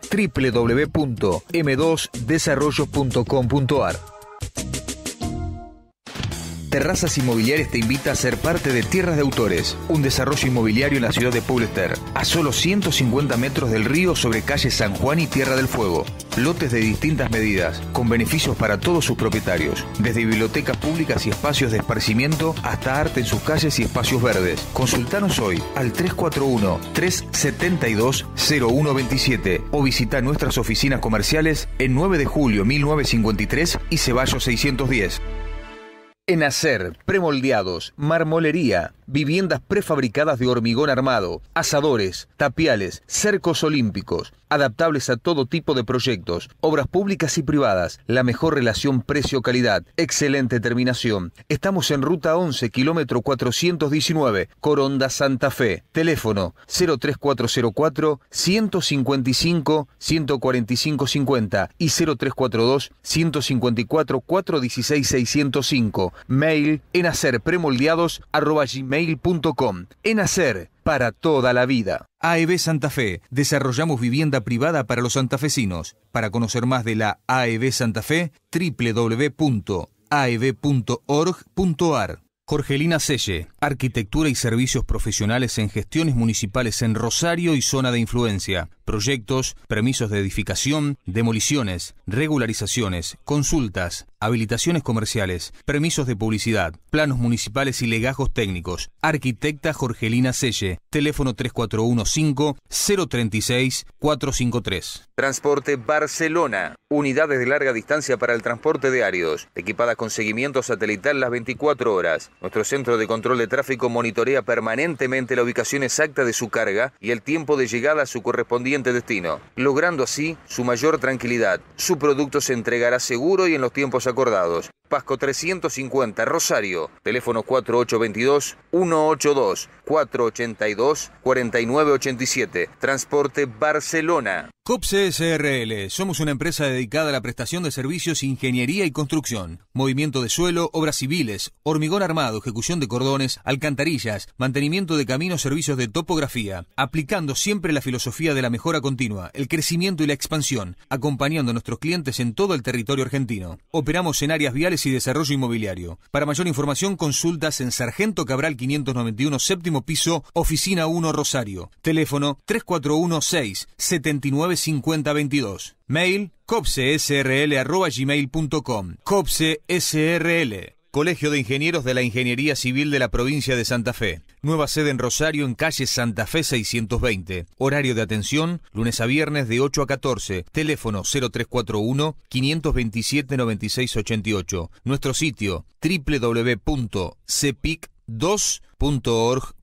www.m2desarrollos.com.ar Terrazas Inmobiliarias te invita a ser parte de Tierras de Autores, un desarrollo inmobiliario en la ciudad de Poblester, a solo 150 metros del río sobre calle San Juan y Tierra del Fuego. Lotes de distintas medidas, con beneficios para todos sus propietarios, desde bibliotecas públicas y espacios de esparcimiento hasta arte en sus calles y espacios verdes. Consultanos hoy al 341-372-0127 o visita nuestras oficinas comerciales en 9 de julio 1953 y Ceballos 610. En hacer, premoldeados, marmolería, viviendas prefabricadas de hormigón armado, asadores, tapiales, cercos olímpicos, adaptables a todo tipo de proyectos, obras públicas y privadas, la mejor relación precio-calidad, excelente terminación. Estamos en ruta 11, kilómetro 419, Coronda, Santa Fe. Teléfono 03404 155 145 50 y 0342 154 416 605. Mail en hacer En hacer para toda la vida. AEB Santa Fe. Desarrollamos vivienda privada para los santafesinos. Para conocer más de la AEB Santa Fe, www.aeb.org.ar. Jorgelina Selle, Arquitectura y Servicios Profesionales en Gestiones Municipales en Rosario y Zona de Influencia. Proyectos, permisos de edificación, demoliciones, regularizaciones, consultas, habilitaciones comerciales, permisos de publicidad, planos municipales y legajos técnicos. Arquitecta Jorgelina Selle, teléfono 3415-036-453. Transporte Barcelona, unidades de larga distancia para el transporte de equipadas equipada con seguimiento satelital las 24 horas. Nuestro centro de control de tráfico monitorea permanentemente la ubicación exacta de su carga y el tiempo de llegada a su correspondiente destino, logrando así su mayor tranquilidad. Su producto se entregará seguro y en los tiempos acordados. Pasco 350, Rosario, teléfono 4822-182. 482-4987. Transporte Barcelona. COPSE SRL. Somos una empresa dedicada a la prestación de servicios, ingeniería y construcción. Movimiento de suelo, obras civiles, hormigón armado, ejecución de cordones, alcantarillas, mantenimiento de caminos, servicios de topografía. Aplicando siempre la filosofía de la mejora continua, el crecimiento y la expansión, acompañando a nuestros clientes en todo el territorio argentino. Operamos en áreas viales y desarrollo inmobiliario. Para mayor información, consultas en Sargento Cabral 591 Séptimo piso, Oficina 1 Rosario. Teléfono 3416 795022. Mail copsesrl.com. Copsesrl. Colegio de Ingenieros de la Ingeniería Civil de la Provincia de Santa Fe. Nueva sede en Rosario en calle Santa Fe 620. Horario de atención lunes a viernes de 8 a 14. Teléfono 0341 527 9688. Nuestro sitio www.cepic2.org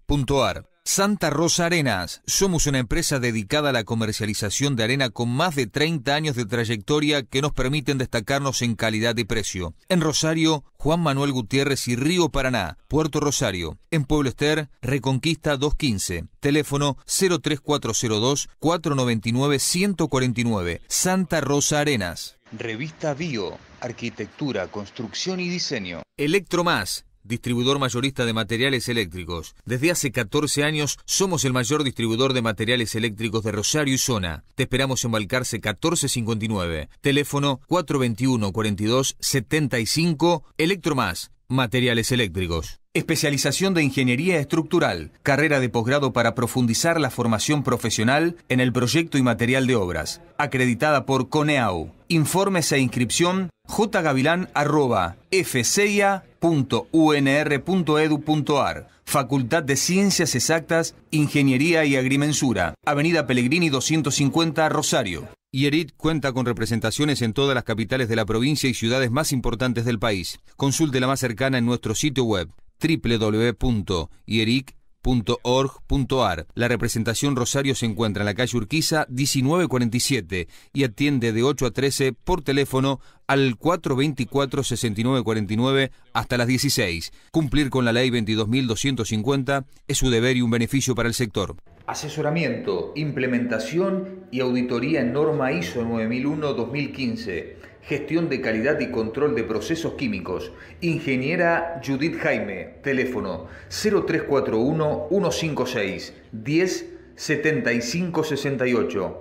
Santa Rosa Arenas. Somos una empresa dedicada a la comercialización de arena con más de 30 años de trayectoria que nos permiten destacarnos en calidad y precio. En Rosario, Juan Manuel Gutiérrez y Río Paraná, Puerto Rosario. En Pueblo Ester, Reconquista 215. Teléfono 03402-499-149. Santa Rosa Arenas. Revista Bio. Arquitectura, Construcción y Diseño. Electromás distribuidor mayorista de materiales eléctricos. Desde hace 14 años somos el mayor distribuidor de materiales eléctricos de Rosario y zona. Te esperamos en Balcarce 1459. Teléfono 421 42 75 Electromás. Materiales eléctricos. Especialización de Ingeniería Estructural, carrera de posgrado para profundizar la formación profesional en el proyecto y material de obras, acreditada por CONEAU. Informes e inscripción jgavilán.fcia.unr.edu.ar Facultad de Ciencias Exactas, Ingeniería y Agrimensura, Avenida Pellegrini 250, Rosario. IERIT cuenta con representaciones en todas las capitales de la provincia y ciudades más importantes del país. Consulte la más cercana en nuestro sitio web www.ieric.org.ar. La representación Rosario se encuentra en la calle Urquiza 1947 y atiende de 8 a 13 por teléfono al 424-6949 hasta las 16. Cumplir con la ley 22.250 es su deber y un beneficio para el sector. Asesoramiento, implementación y auditoría en norma ISO 9001-2015 Gestión de Calidad y Control de Procesos Químicos. Ingeniera Judith Jaime, teléfono 0341-156-107568.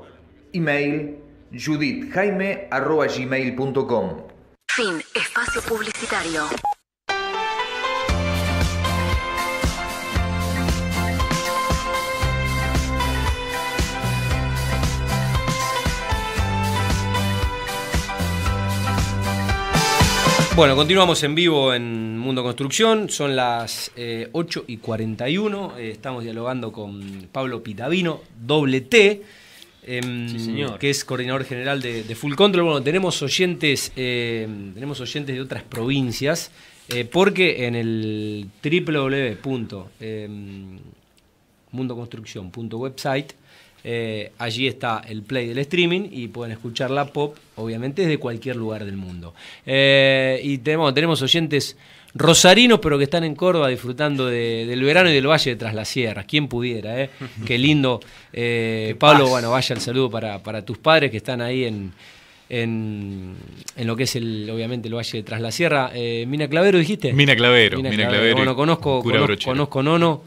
Email judithjaime.com Fin, espacio publicitario. Bueno, continuamos en vivo en Mundo Construcción, son las 8 eh, y 41, eh, estamos dialogando con Pablo Pitavino, doble T, em, que es coordinador general de, Full Control. Bueno, tenemos oyentes, eh, tenemos oyentes de otras provincias, porque en el www mundoconstrucción.website. Eh, allí está el play del streaming y pueden escuchar la pop, obviamente, desde cualquier lugar del mundo. Eh, y tenemos, tenemos oyentes rosarinos, pero que están en Córdoba disfrutando del verano y del Valle de Tras la sierra Quien pudiera, ¿eh? Qué lindo. Eh, Pablo, bueno, vaya el saludo para, tus padres que están ahí en, en, lo que es, el obviamente, el Valle de Tras la Sierra. ¿Mina Clavero dijiste? Mina Clavero. Mina, Clavero. Bueno, conozco, conozco, conozco, Nono.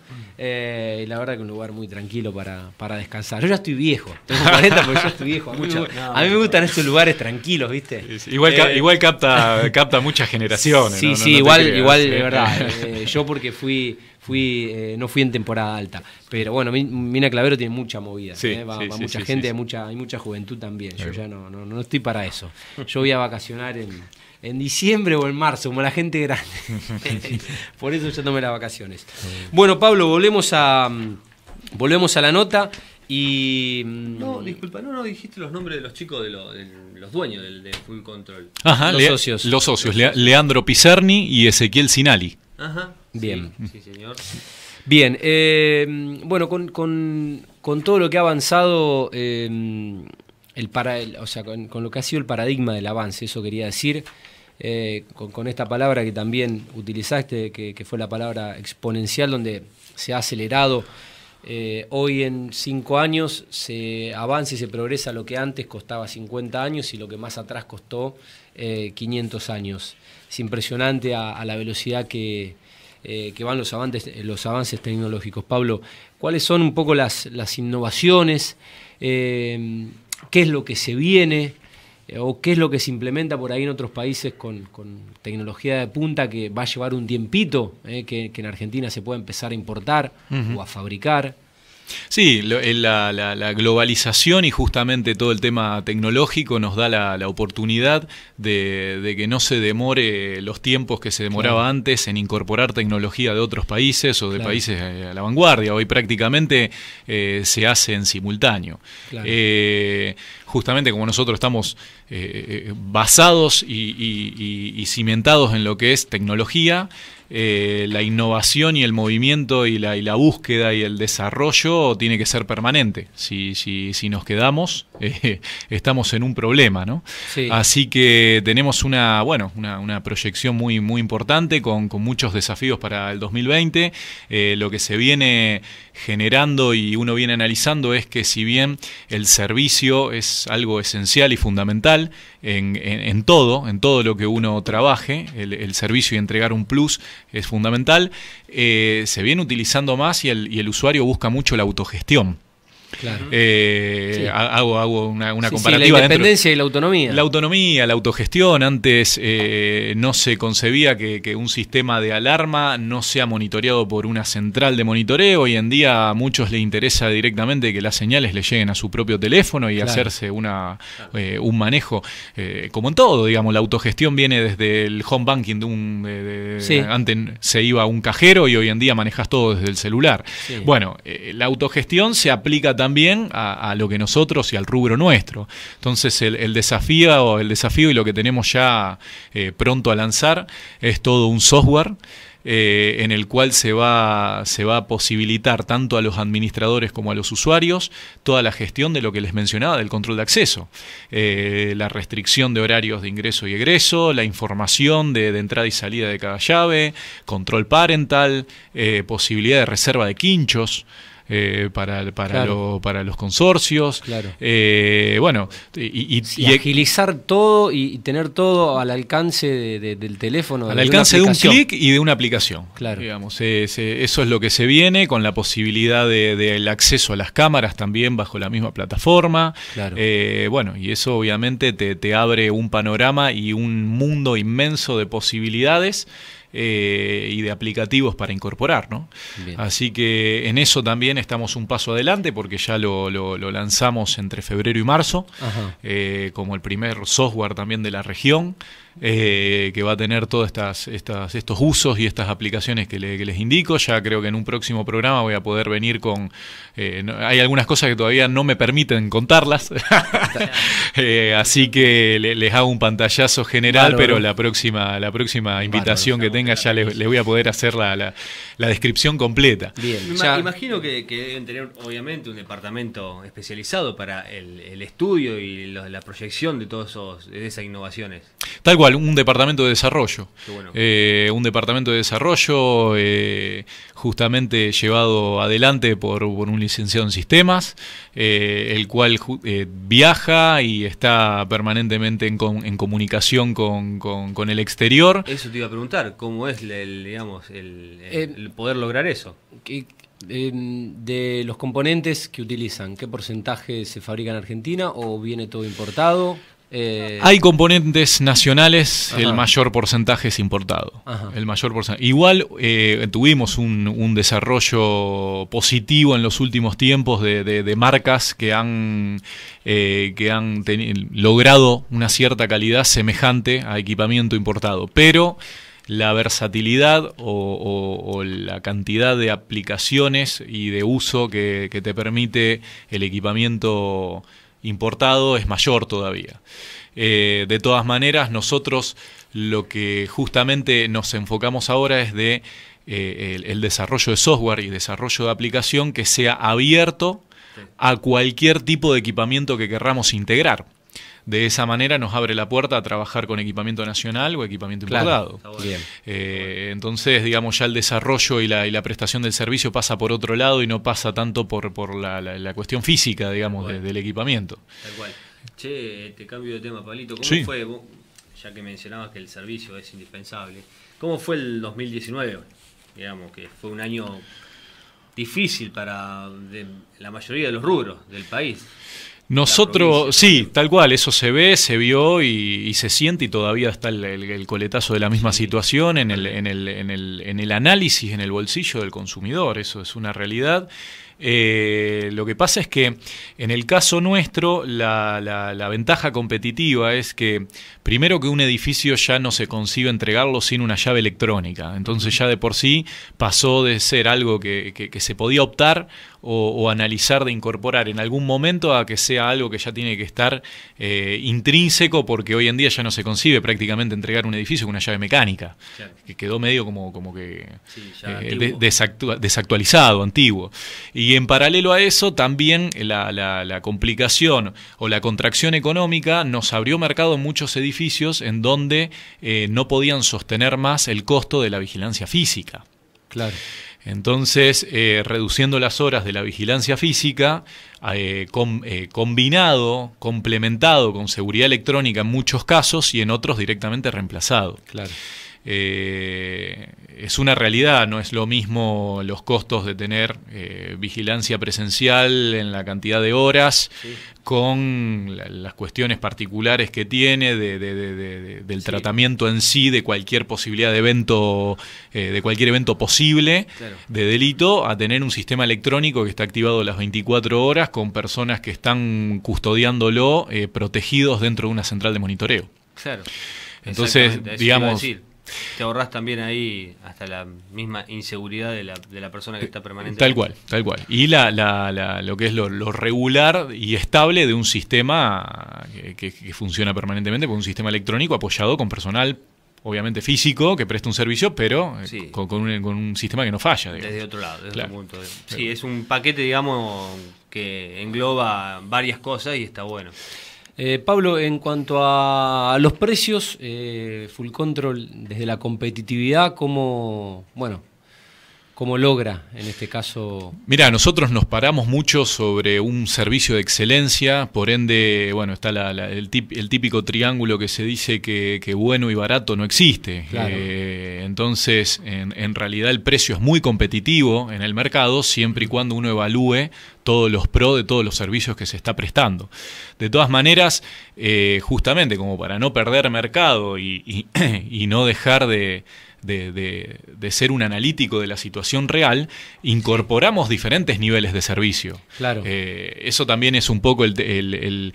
Eh, y la verdad que un lugar muy tranquilo para, para descansar. Yo ya estoy viejo. Tengo 40, pero yo estoy viejo. A mí, me gustan estos lugares tranquilos, ¿viste? Igual, eh, igual capta, capta muchas generaciones. Sí, sí, igual, igual, ¿eh? de verdad. yo porque fui, fui no fui en temporada alta. Pero bueno, Mina Clavero tiene mucha movida. va, mucha gente, Hay, mucha, juventud también. Yo ya no, no estoy para eso. Yo voy a vacacionar en en diciembre o en marzo, como la gente grande. Por eso yo tomé las vacaciones. Bueno, Pablo, volvemos a, mm, volvemos a la nota. Y. Mm, no, disculpa, no, no dijiste los nombres de los chicos, de, los dueños del, Full Control. los, socios. los socios. Leandro Pizerni y Ezequiel Sinali. Ajá. Bien. Sí, señor. Bien. Eh, bueno, con, todo lo que ha avanzado. Eh, el para, o sea, con, con, lo que ha sido el paradigma del avance, eso quería decir. Eh, con, esta palabra que también utilizaste, que, fue la palabra exponencial, donde se ha acelerado. Eh, hoy en cinco años se avanza y se progresa lo que antes costaba 50 años y lo que más atrás costó 500 eh, años. Es impresionante a, la velocidad que, van los avances, los avances tecnológicos. Pablo, ¿cuáles son un poco las, las innovaciones? ¿Qué es lo que se viene? Eh, o qué es lo que se implementa por ahí en otros países con, tecnología de punta que va a llevar un tiempito, eh, que, en Argentina se pueda empezar a importar o a fabricar. Sí, eh, la, globalización y justamente todo el tema tecnológico nos da la, oportunidad de, que no se demore los tiempos que se demoraba antes en incorporar tecnología de otros países o de países a la vanguardia. Hoy prácticamente se hace en simultáneo. Claro justamente como nosotros estamos eh, eh, basados y, cimentados en lo que es tecnología, eh, la innovación y el movimiento y la, búsqueda y el desarrollo tiene que ser permanente. Si, si, nos quedamos, estamos en un problema, ¿no? Así que tenemos una, bueno, una, proyección muy, muy importante con, muchos desafíos para el 2020. lo que se viene generando y uno viene analizando es que si bien el servicio es algo esencial y fundamental en, todo, en todo lo que uno trabaje. El, servicio y entregar un plus es fundamental. Eh, se viene utilizando más y el, y el usuario busca mucho la autogestión. Eh, hago, hago una, comparativa. la independencia y la autonomía. La autonomía, la autogestión. Antes eh, no se concebía que, un sistema de alarma no sea monitoreado por una central de monitoreo. Hoy en día a muchos les interesa directamente que las señales le lleguen a su propio teléfono y hacerse eh, un manejo. como en todo, digamos, la autogestión viene desde el home banking de un... antes se iba a un cajero y hoy en día manejas todo desde el celular. Bueno, la autogestión se aplica también también a, lo que nosotros y al rubro nuestro. Entonces el, desafío, el desafío y lo que tenemos ya eh, pronto a lanzar es todo un software. Eh, en el cual se va, se va a posibilitar tanto a los administradores como a los usuarios toda la gestión de lo que les mencionaba, del control de acceso, eh, la restricción de horarios de ingreso y egreso, la información de, entrada y salida de cada llave, control parental, posibilidad de reserva de quinchos eh, para, para, para los consorcios. Claro. Eh, bueno, y, agilizar todo y tener todo al alcance del teléfono. Al alcance de un clic y de una aplicación. Claro. Digamos, eh, eso es lo que se viene con la posibilidad del acceso a las cámaras también bajo la misma plataforma. Claro. Eh, bueno, y eso obviamente te, te abre un panorama y un mundo inmenso de posibilidades. Eh, y de aplicativos para incorporar. ¿no? Así que en eso también estamos un paso adelante porque ya lo, lanzamos entre febrero y marzo eh, como el primer software también de la región. Eh, que va a tener todos estas, estos usos y estas aplicaciones que, les indico. Ya creo que en un próximo programa voy a poder venir con... Eh, hay algunas cosas que todavía no me permiten contarlas, eh, así que les hago un pantallazo general, pero la próxima, la próxima invitación que tenga ya les, voy a poder hacer la, la la descripción completa. Bien. imagino que, deben tener, obviamente, un departamento especializado para el, estudio y la, proyección de todas esas innovaciones. Tal cual, un departamento de desarrollo. Bueno. Eh, un departamento de desarrollo, eh, justamente llevado adelante por, un licenciado en sistemas, eh, el cual eh, viaja y está permanentemente en, comunicación con, el exterior. Eso te iba a preguntar, ¿cómo es el, digamos, eh, el, poder lograr eso? de los componentes que utilizan, ¿qué porcentaje se fabrica en Argentina o viene todo importado? Eh, Hay componentes nacionales, el mayor porcentaje es importado. El mayor porcentaje. Igual eh, tuvimos un, desarrollo positivo en los últimos tiempos de, marcas que han, eh, que han logrado una cierta calidad semejante a equipamiento importado. Pero la versatilidad o, la cantidad de aplicaciones y de uso que, que te permite el equipamiento importado es mayor todavía. Eh, de todas maneras, nosotros lo que justamente nos enfocamos ahora es de eh, el, desarrollo de software y desarrollo de aplicación que sea abierto a cualquier tipo de equipamiento que querramos integrar de esa manera nos abre la puerta a trabajar con equipamiento nacional o equipamiento importado. Eh, entonces, digamos, ya el desarrollo y la, prestación del servicio pasa por otro lado y no pasa tanto por, la, cuestión física, digamos, del equipamiento. Tal cual. Che, te este cambio de tema, Pablito. ¿Cómo fue, ya que mencionabas que el servicio es indispensable, cómo fue el 2019? Digamos, que fue un año difícil para la mayoría de los rubros del país. Nosotros, sí, tal cual, eso se ve, se vio y, se siente y todavía está el, coletazo de la misma situación en el análisis, en el bolsillo del consumidor, eso es una realidad. Eh, lo que pasa es que en el caso nuestro la, ventaja competitiva es que primero que un edificio ya no se concibe entregarlo sin una llave electrónica, entonces ya de por sí pasó de ser algo que, se podía optar o, analizar de incorporar en algún momento a que sea algo que ya tiene que estar eh, intrínseco porque hoy en día ya no se concibe prácticamente entregar un edificio con una llave mecánica, que quedó medio como, como que eh, desactualizado, antiguo. Y en paralelo a eso, también la, complicación o la contracción económica nos abrió mercado en muchos edificios en donde eh, no podían sostener más el costo de la vigilancia física. Claro. Entonces, eh, reduciendo las horas de la vigilancia física, eh, combinado, complementado con seguridad electrónica en muchos casos y en otros directamente reemplazado. Claro eh, es una realidad, no es lo mismo los costos de tener eh, vigilancia presencial en la cantidad de horas, con las cuestiones particulares que tiene, del tratamiento en sí, de cualquier posibilidad de evento, eh, de cualquier evento posible de delito, a tener un sistema electrónico que está activado las 24 horas con personas que están custodiándolo, eh, protegidos dentro de una central de monitoreo. Entonces, digamos, te ahorras también ahí hasta la misma inseguridad de la, de la persona que eh, está eh, permanente. Tal cual, tal cual. Y la, la, lo que es lo, regular y estable de un sistema eh, que, funciona permanentemente, con un sistema electrónico apoyado con personal obviamente físico, que presta un servicio, pero con, un, sistema que no falla. Digamos. Desde otro lado, desde punto. Sí, es un paquete, digamos, que engloba varias cosas y está bueno. Eh, Pablo, en cuanto a los precios, eh, Full Control, desde la competitividad, ¿cómo, bueno, cómo logra en este caso? Mira, nosotros nos paramos mucho sobre un servicio de excelencia, por ende, bueno, está el, típico triángulo que se dice que, bueno y barato no existe. Eh, entonces, en, realidad el precio es muy competitivo en el mercado siempre y cuando uno evalúe todos los pros de todos los servicios que se está prestando. De todas maneras, eh, justamente como para no perder mercado y no dejar de de, ser un analítico de la situación real, incorporamos diferentes niveles de servicio. Eh, eso también es un poco el,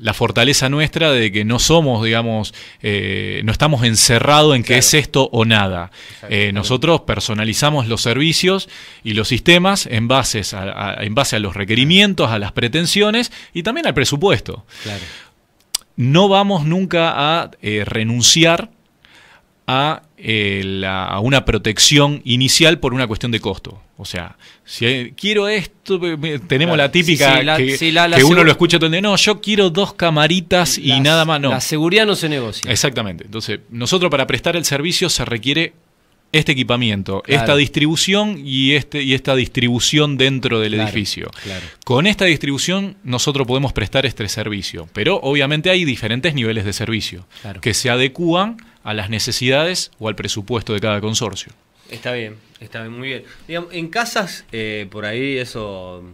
la fortaleza nuestra de que no somos, digamos, eh, no estamos encerrados en que es esto o nada. Eh, nosotros personalizamos los servicios y los sistemas en, bases en base a los requerimientos, a las pretensiones y también al presupuesto. No vamos nunca a renunciar a eh, a una protección inicial por una cuestión de costo. O sea, si quiero esto, eh, tenemos la típica que, uno lo escucha donde no, yo quiero dos camaritas y nada más. No. La seguridad no se negocia. Exactamente. Entonces, nosotros para prestar el servicio se requiere este equipamiento, esta distribución y, este, y esta distribución dentro del edificio. Con esta distribución nosotros podemos prestar este servicio, pero obviamente hay diferentes niveles de servicio que se adecúan a las necesidades o al presupuesto de cada consorcio. Está bien, está muy bien. en casas, eh, por ahí eso,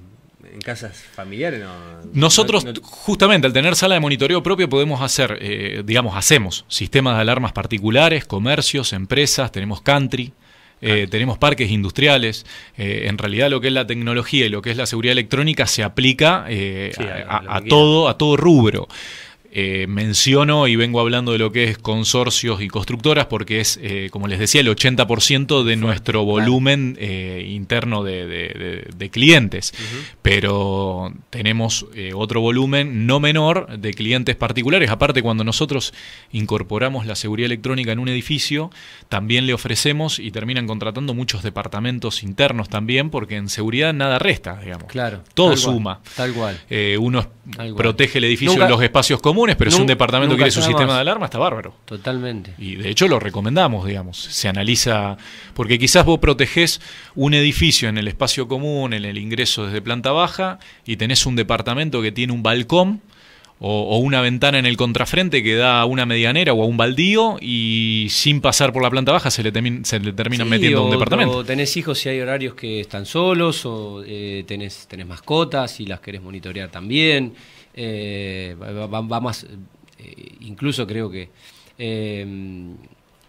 en casas familiares no... Nosotros, justamente, al tener sala de monitoreo propio, podemos hacer, eh, digamos, hacemos sistemas de alarmas particulares, comercios, empresas, tenemos country, eh, tenemos parques industriales. en realidad lo que es la tecnología y lo que es la seguridad electrónica se aplica a, todo, a todo rubro. Eh, menciono y vengo hablando de lo que es consorcios y constructoras porque es, eh, como les decía, el 80% de nuestro volumen eh, interno de, clientes. Pero tenemos eh, otro volumen no menor de clientes particulares. Aparte, cuando nosotros incorporamos la seguridad electrónica en un edificio, también le ofrecemos y terminan contratando muchos departamentos internos también porque en seguridad nada resta, digamos. Claro. Todo suma. tal cual. uno protege el edificio en los espacios comunes pero si un departamento quiere su sistema de alarma, está bárbaro. Totalmente. Y de hecho lo recomendamos, digamos. Se analiza, porque quizás vos protegés un edificio en el espacio común, en el ingreso desde planta baja, y tenés un departamento que tiene un balcón o, una ventana en el contrafrente que da a una medianera o a un baldío y sin pasar por la planta baja se le, se le terminan metiendo a un departamento. O tenés hijos si hay horarios que están solos, o eh, tenés, tenés mascotas y las querés monitorear también. Eh, va, más, eh, incluso creo que eh,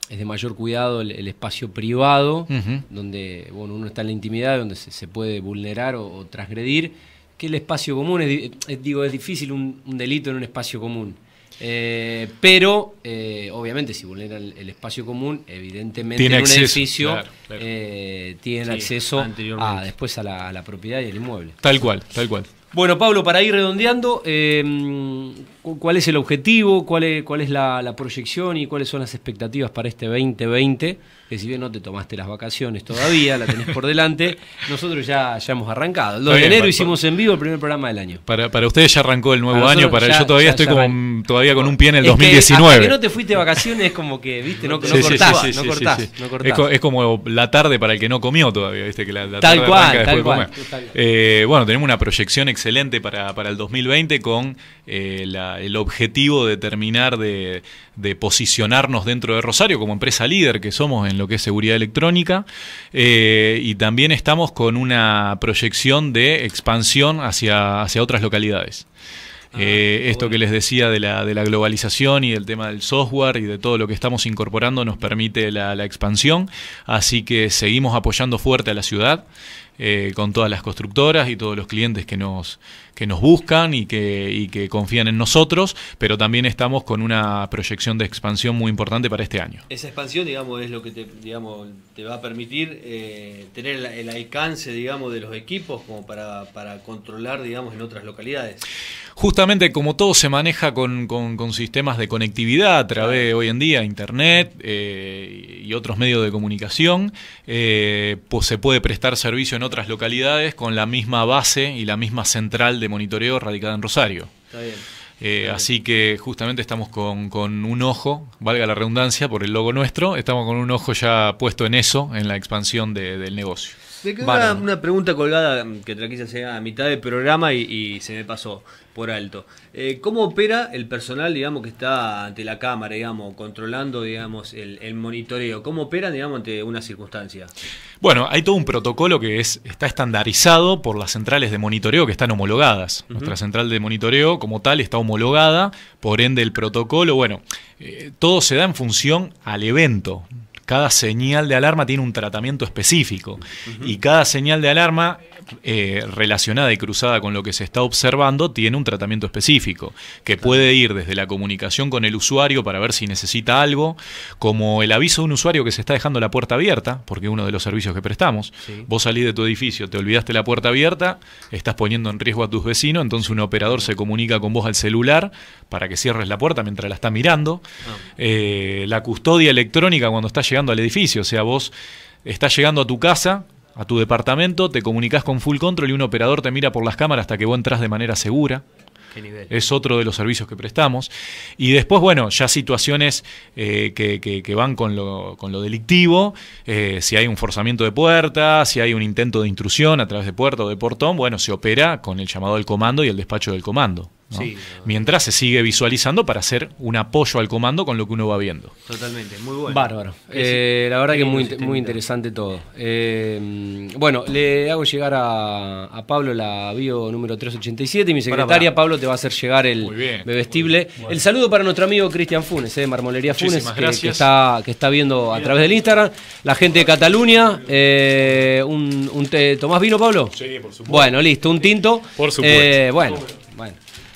es de mayor cuidado el, espacio privado, donde bueno, uno está en la intimidad, donde se, puede vulnerar o, transgredir, que el espacio común, es, digo, es difícil un, delito en un espacio común. Eh, pero, obviamente, si vulneran el, espacio común, evidentemente en un edificio tienen acceso a, después a la, a la propiedad y al inmueble. Tal cual, tal cual. Bueno, Pablo, para ir redondeando, eh, ¿Cuál es el objetivo? ¿Cuál es, la, proyección y cuáles son las expectativas para este 2020? Que si bien no te tomaste las vacaciones todavía, la tenés por delante, nosotros ya, ya hemos arrancado. El 2 de enero hicimos en vivo el primer programa del año. Para, ustedes ya arrancó el nuevo año, para yo todavía estoy como, todavía con un pie en el 2019. Que, que no te fuiste de vacaciones es como que, viste, no, cortás, Es, como la tarde para el que no comió todavía, viste, que la, tarde tal cual, comer. Eh, bueno, tenemos una proyección excelente para, para el 2020 con eh, la el objetivo de terminar de, posicionarnos dentro de Rosario como empresa líder que somos en lo que es seguridad electrónica eh, y también estamos con una proyección de expansión hacia, hacia otras localidades. Ah, eh, esto que les decía de la, de la, globalización y del tema del software y de todo lo que estamos incorporando nos permite la, expansión, así que seguimos apoyando fuerte a la ciudad eh, con todas las constructoras y todos los clientes que nos, que nos buscan y que, confían en nosotros, pero también estamos con una proyección de expansión muy importante para este año. Esa expansión, digamos, es lo que te, digamos, te va a permitir eh, tener el, alcance, digamos, de los equipos como para, controlar, digamos, en otras localidades. Justamente como todo se maneja con, sistemas de conectividad a través hoy en día, internet eh, y otros medios de comunicación, eh, pues se puede prestar servicio en otras localidades con la misma base y la misma central de monitoreo radicada en Rosario. Eh, así que justamente estamos con, con, un ojo, valga la redundancia por el logo nuestro, estamos con un ojo ya puesto en eso, en la expansión del negocio una, pregunta colgada que te la a mitad del programa y, se me pasó por alto. Eh, ¿Cómo opera el personal, digamos, que está ante la cámara, digamos, controlando, digamos, el, monitoreo? ¿Cómo operan, digamos, ante una circunstancia? Bueno, hay todo un protocolo que es, está estandarizado por las centrales de monitoreo que están homologadas. Nuestra central de monitoreo, como tal, está homologada, por ende el protocolo, bueno, eh, todo se da en función al evento cada señal de alarma tiene un tratamiento específico y cada señal de alarma eh, relacionada y cruzada con lo que se está observando tiene un tratamiento específico que puede ir desde la comunicación con el usuario para ver si necesita algo, como el aviso de un usuario que se está dejando la puerta abierta, porque es uno de los servicios que prestamos. Vos salís de tu edificio, te olvidaste la puerta abierta, estás poniendo en riesgo a tus vecinos, entonces un operador se comunica con vos al celular para que cierres la puerta mientras la está mirando. Ah. Eh, la custodia electrónica cuando está llegando al edificio. O sea, vos estás llegando a tu casa, a tu departamento, te comunicas con Full Control y un operador te mira por las cámaras hasta que vos entras de manera segura. Es otro de los servicios que prestamos. Y después, bueno, ya situaciones eh, que, van con lo, delictivo, eh, si hay un forzamiento de puerta, si hay un intento de intrusión a través de puerta o de portón, bueno, se opera con el llamado del comando y el despacho del comando. Mientras se sigue visualizando para hacer un apoyo al comando con lo que uno va viendo. Totalmente, muy bueno. Bárbaro. Eh, la verdad que es muy interesante todo. Eh, bueno, le hago llegar a, Pablo la bio número 387 y mi secretaria Pablo te va a hacer llegar el bebestible. El saludo para nuestro amigo Cristian Funes, de eh, Marmolería Funes, que, está, viendo a través del Instagram. La gente de Cataluña, un, ¿tomás vino, Pablo? Sí, por supuesto. Bueno, listo, un tinto. Por supuesto. bueno.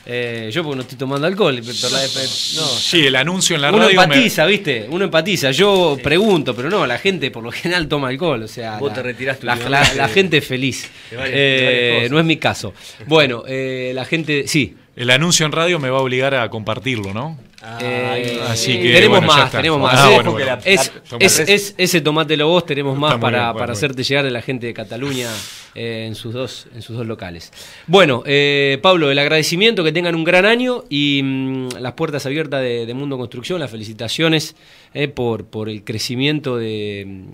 Eh, yo porque no estoy tomando alcohol, pero Sí, el anuncio en la uno radio. Uno empatiza, ¿viste? Uno empatiza. Yo pregunto, pero no, la gente por lo general toma alcohol. O sea, Vos la, te retirás la, gente es feliz. Eh, no es mi caso. Bueno, eh, la gente. Sí. El anuncio en radio me va a obligar a compartirlo, ¿no? Ah, así tenemos más, tenemos más. ese tomate lo vos, tenemos más para, para hacerte llegar a la gente de Cataluña en, sus dos, en sus dos locales. Bueno, eh, Pablo, el agradecimiento, que tengan un gran año y mm, las puertas abiertas de, Mundo Construcción, las felicitaciones eh, por, por el crecimiento mm,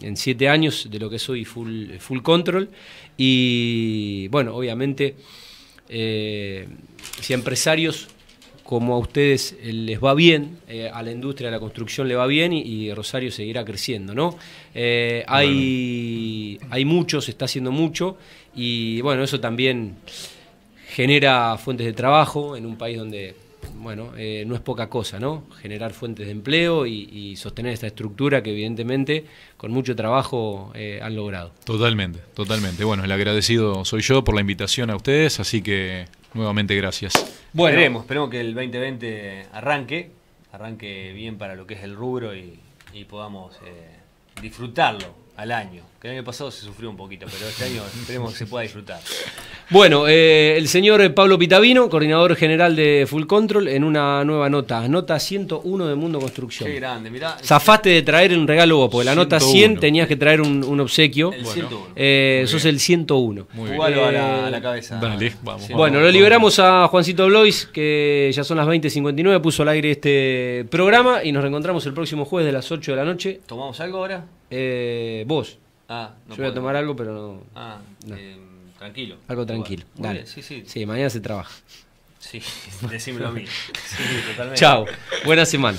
en siete años de lo que soy Full, full Control. Y bueno, obviamente, eh, si empresarios como a ustedes eh, les va bien, eh, a la industria de la construcción le va bien y, Rosario seguirá creciendo, ¿no? Eh, hay, hay mucho, se está haciendo mucho y bueno, eso también genera fuentes de trabajo en un país donde, bueno, no es poca cosa, ¿no? Generar fuentes de empleo y, sostener esta estructura que evidentemente con mucho trabajo han logrado. Totalmente, totalmente. Bueno, el agradecido soy yo por la invitación a ustedes, así que Nuevamente, gracias. Bueno, esperemos, esperemos que el 2020 arranque, arranque bien para lo que es el rubro y, podamos eh, disfrutarlo al año el año pasado se sufrió un poquito, pero este año esperemos que se pueda disfrutar. Bueno, eh, el señor Pablo Pitavino, coordinador general de Full Control, en una nueva nota, nota 101 de Mundo Construcción. Qué grande, mirá. Zafaste de traer un regalo vos, porque la nota 100 tenías que traer un, obsequio. El 101. Eso es el 101. Muy a, la, cabeza. vamos. bueno, lo liberamos a Juancito Blois, que ya son las 20.59, puso al aire este programa y nos reencontramos el próximo jueves de las 8 de la noche. ¿Tomamos algo ahora? Eh, vos. Ah, Yo voy a tomar algo, pero no. Ah, em, tranquilo. Algo tranquilo. Dale. sí, sí. sí, mañana se trabaja. Sí, decímelo a mí. Sí, totalmente. Chao. Buena semana.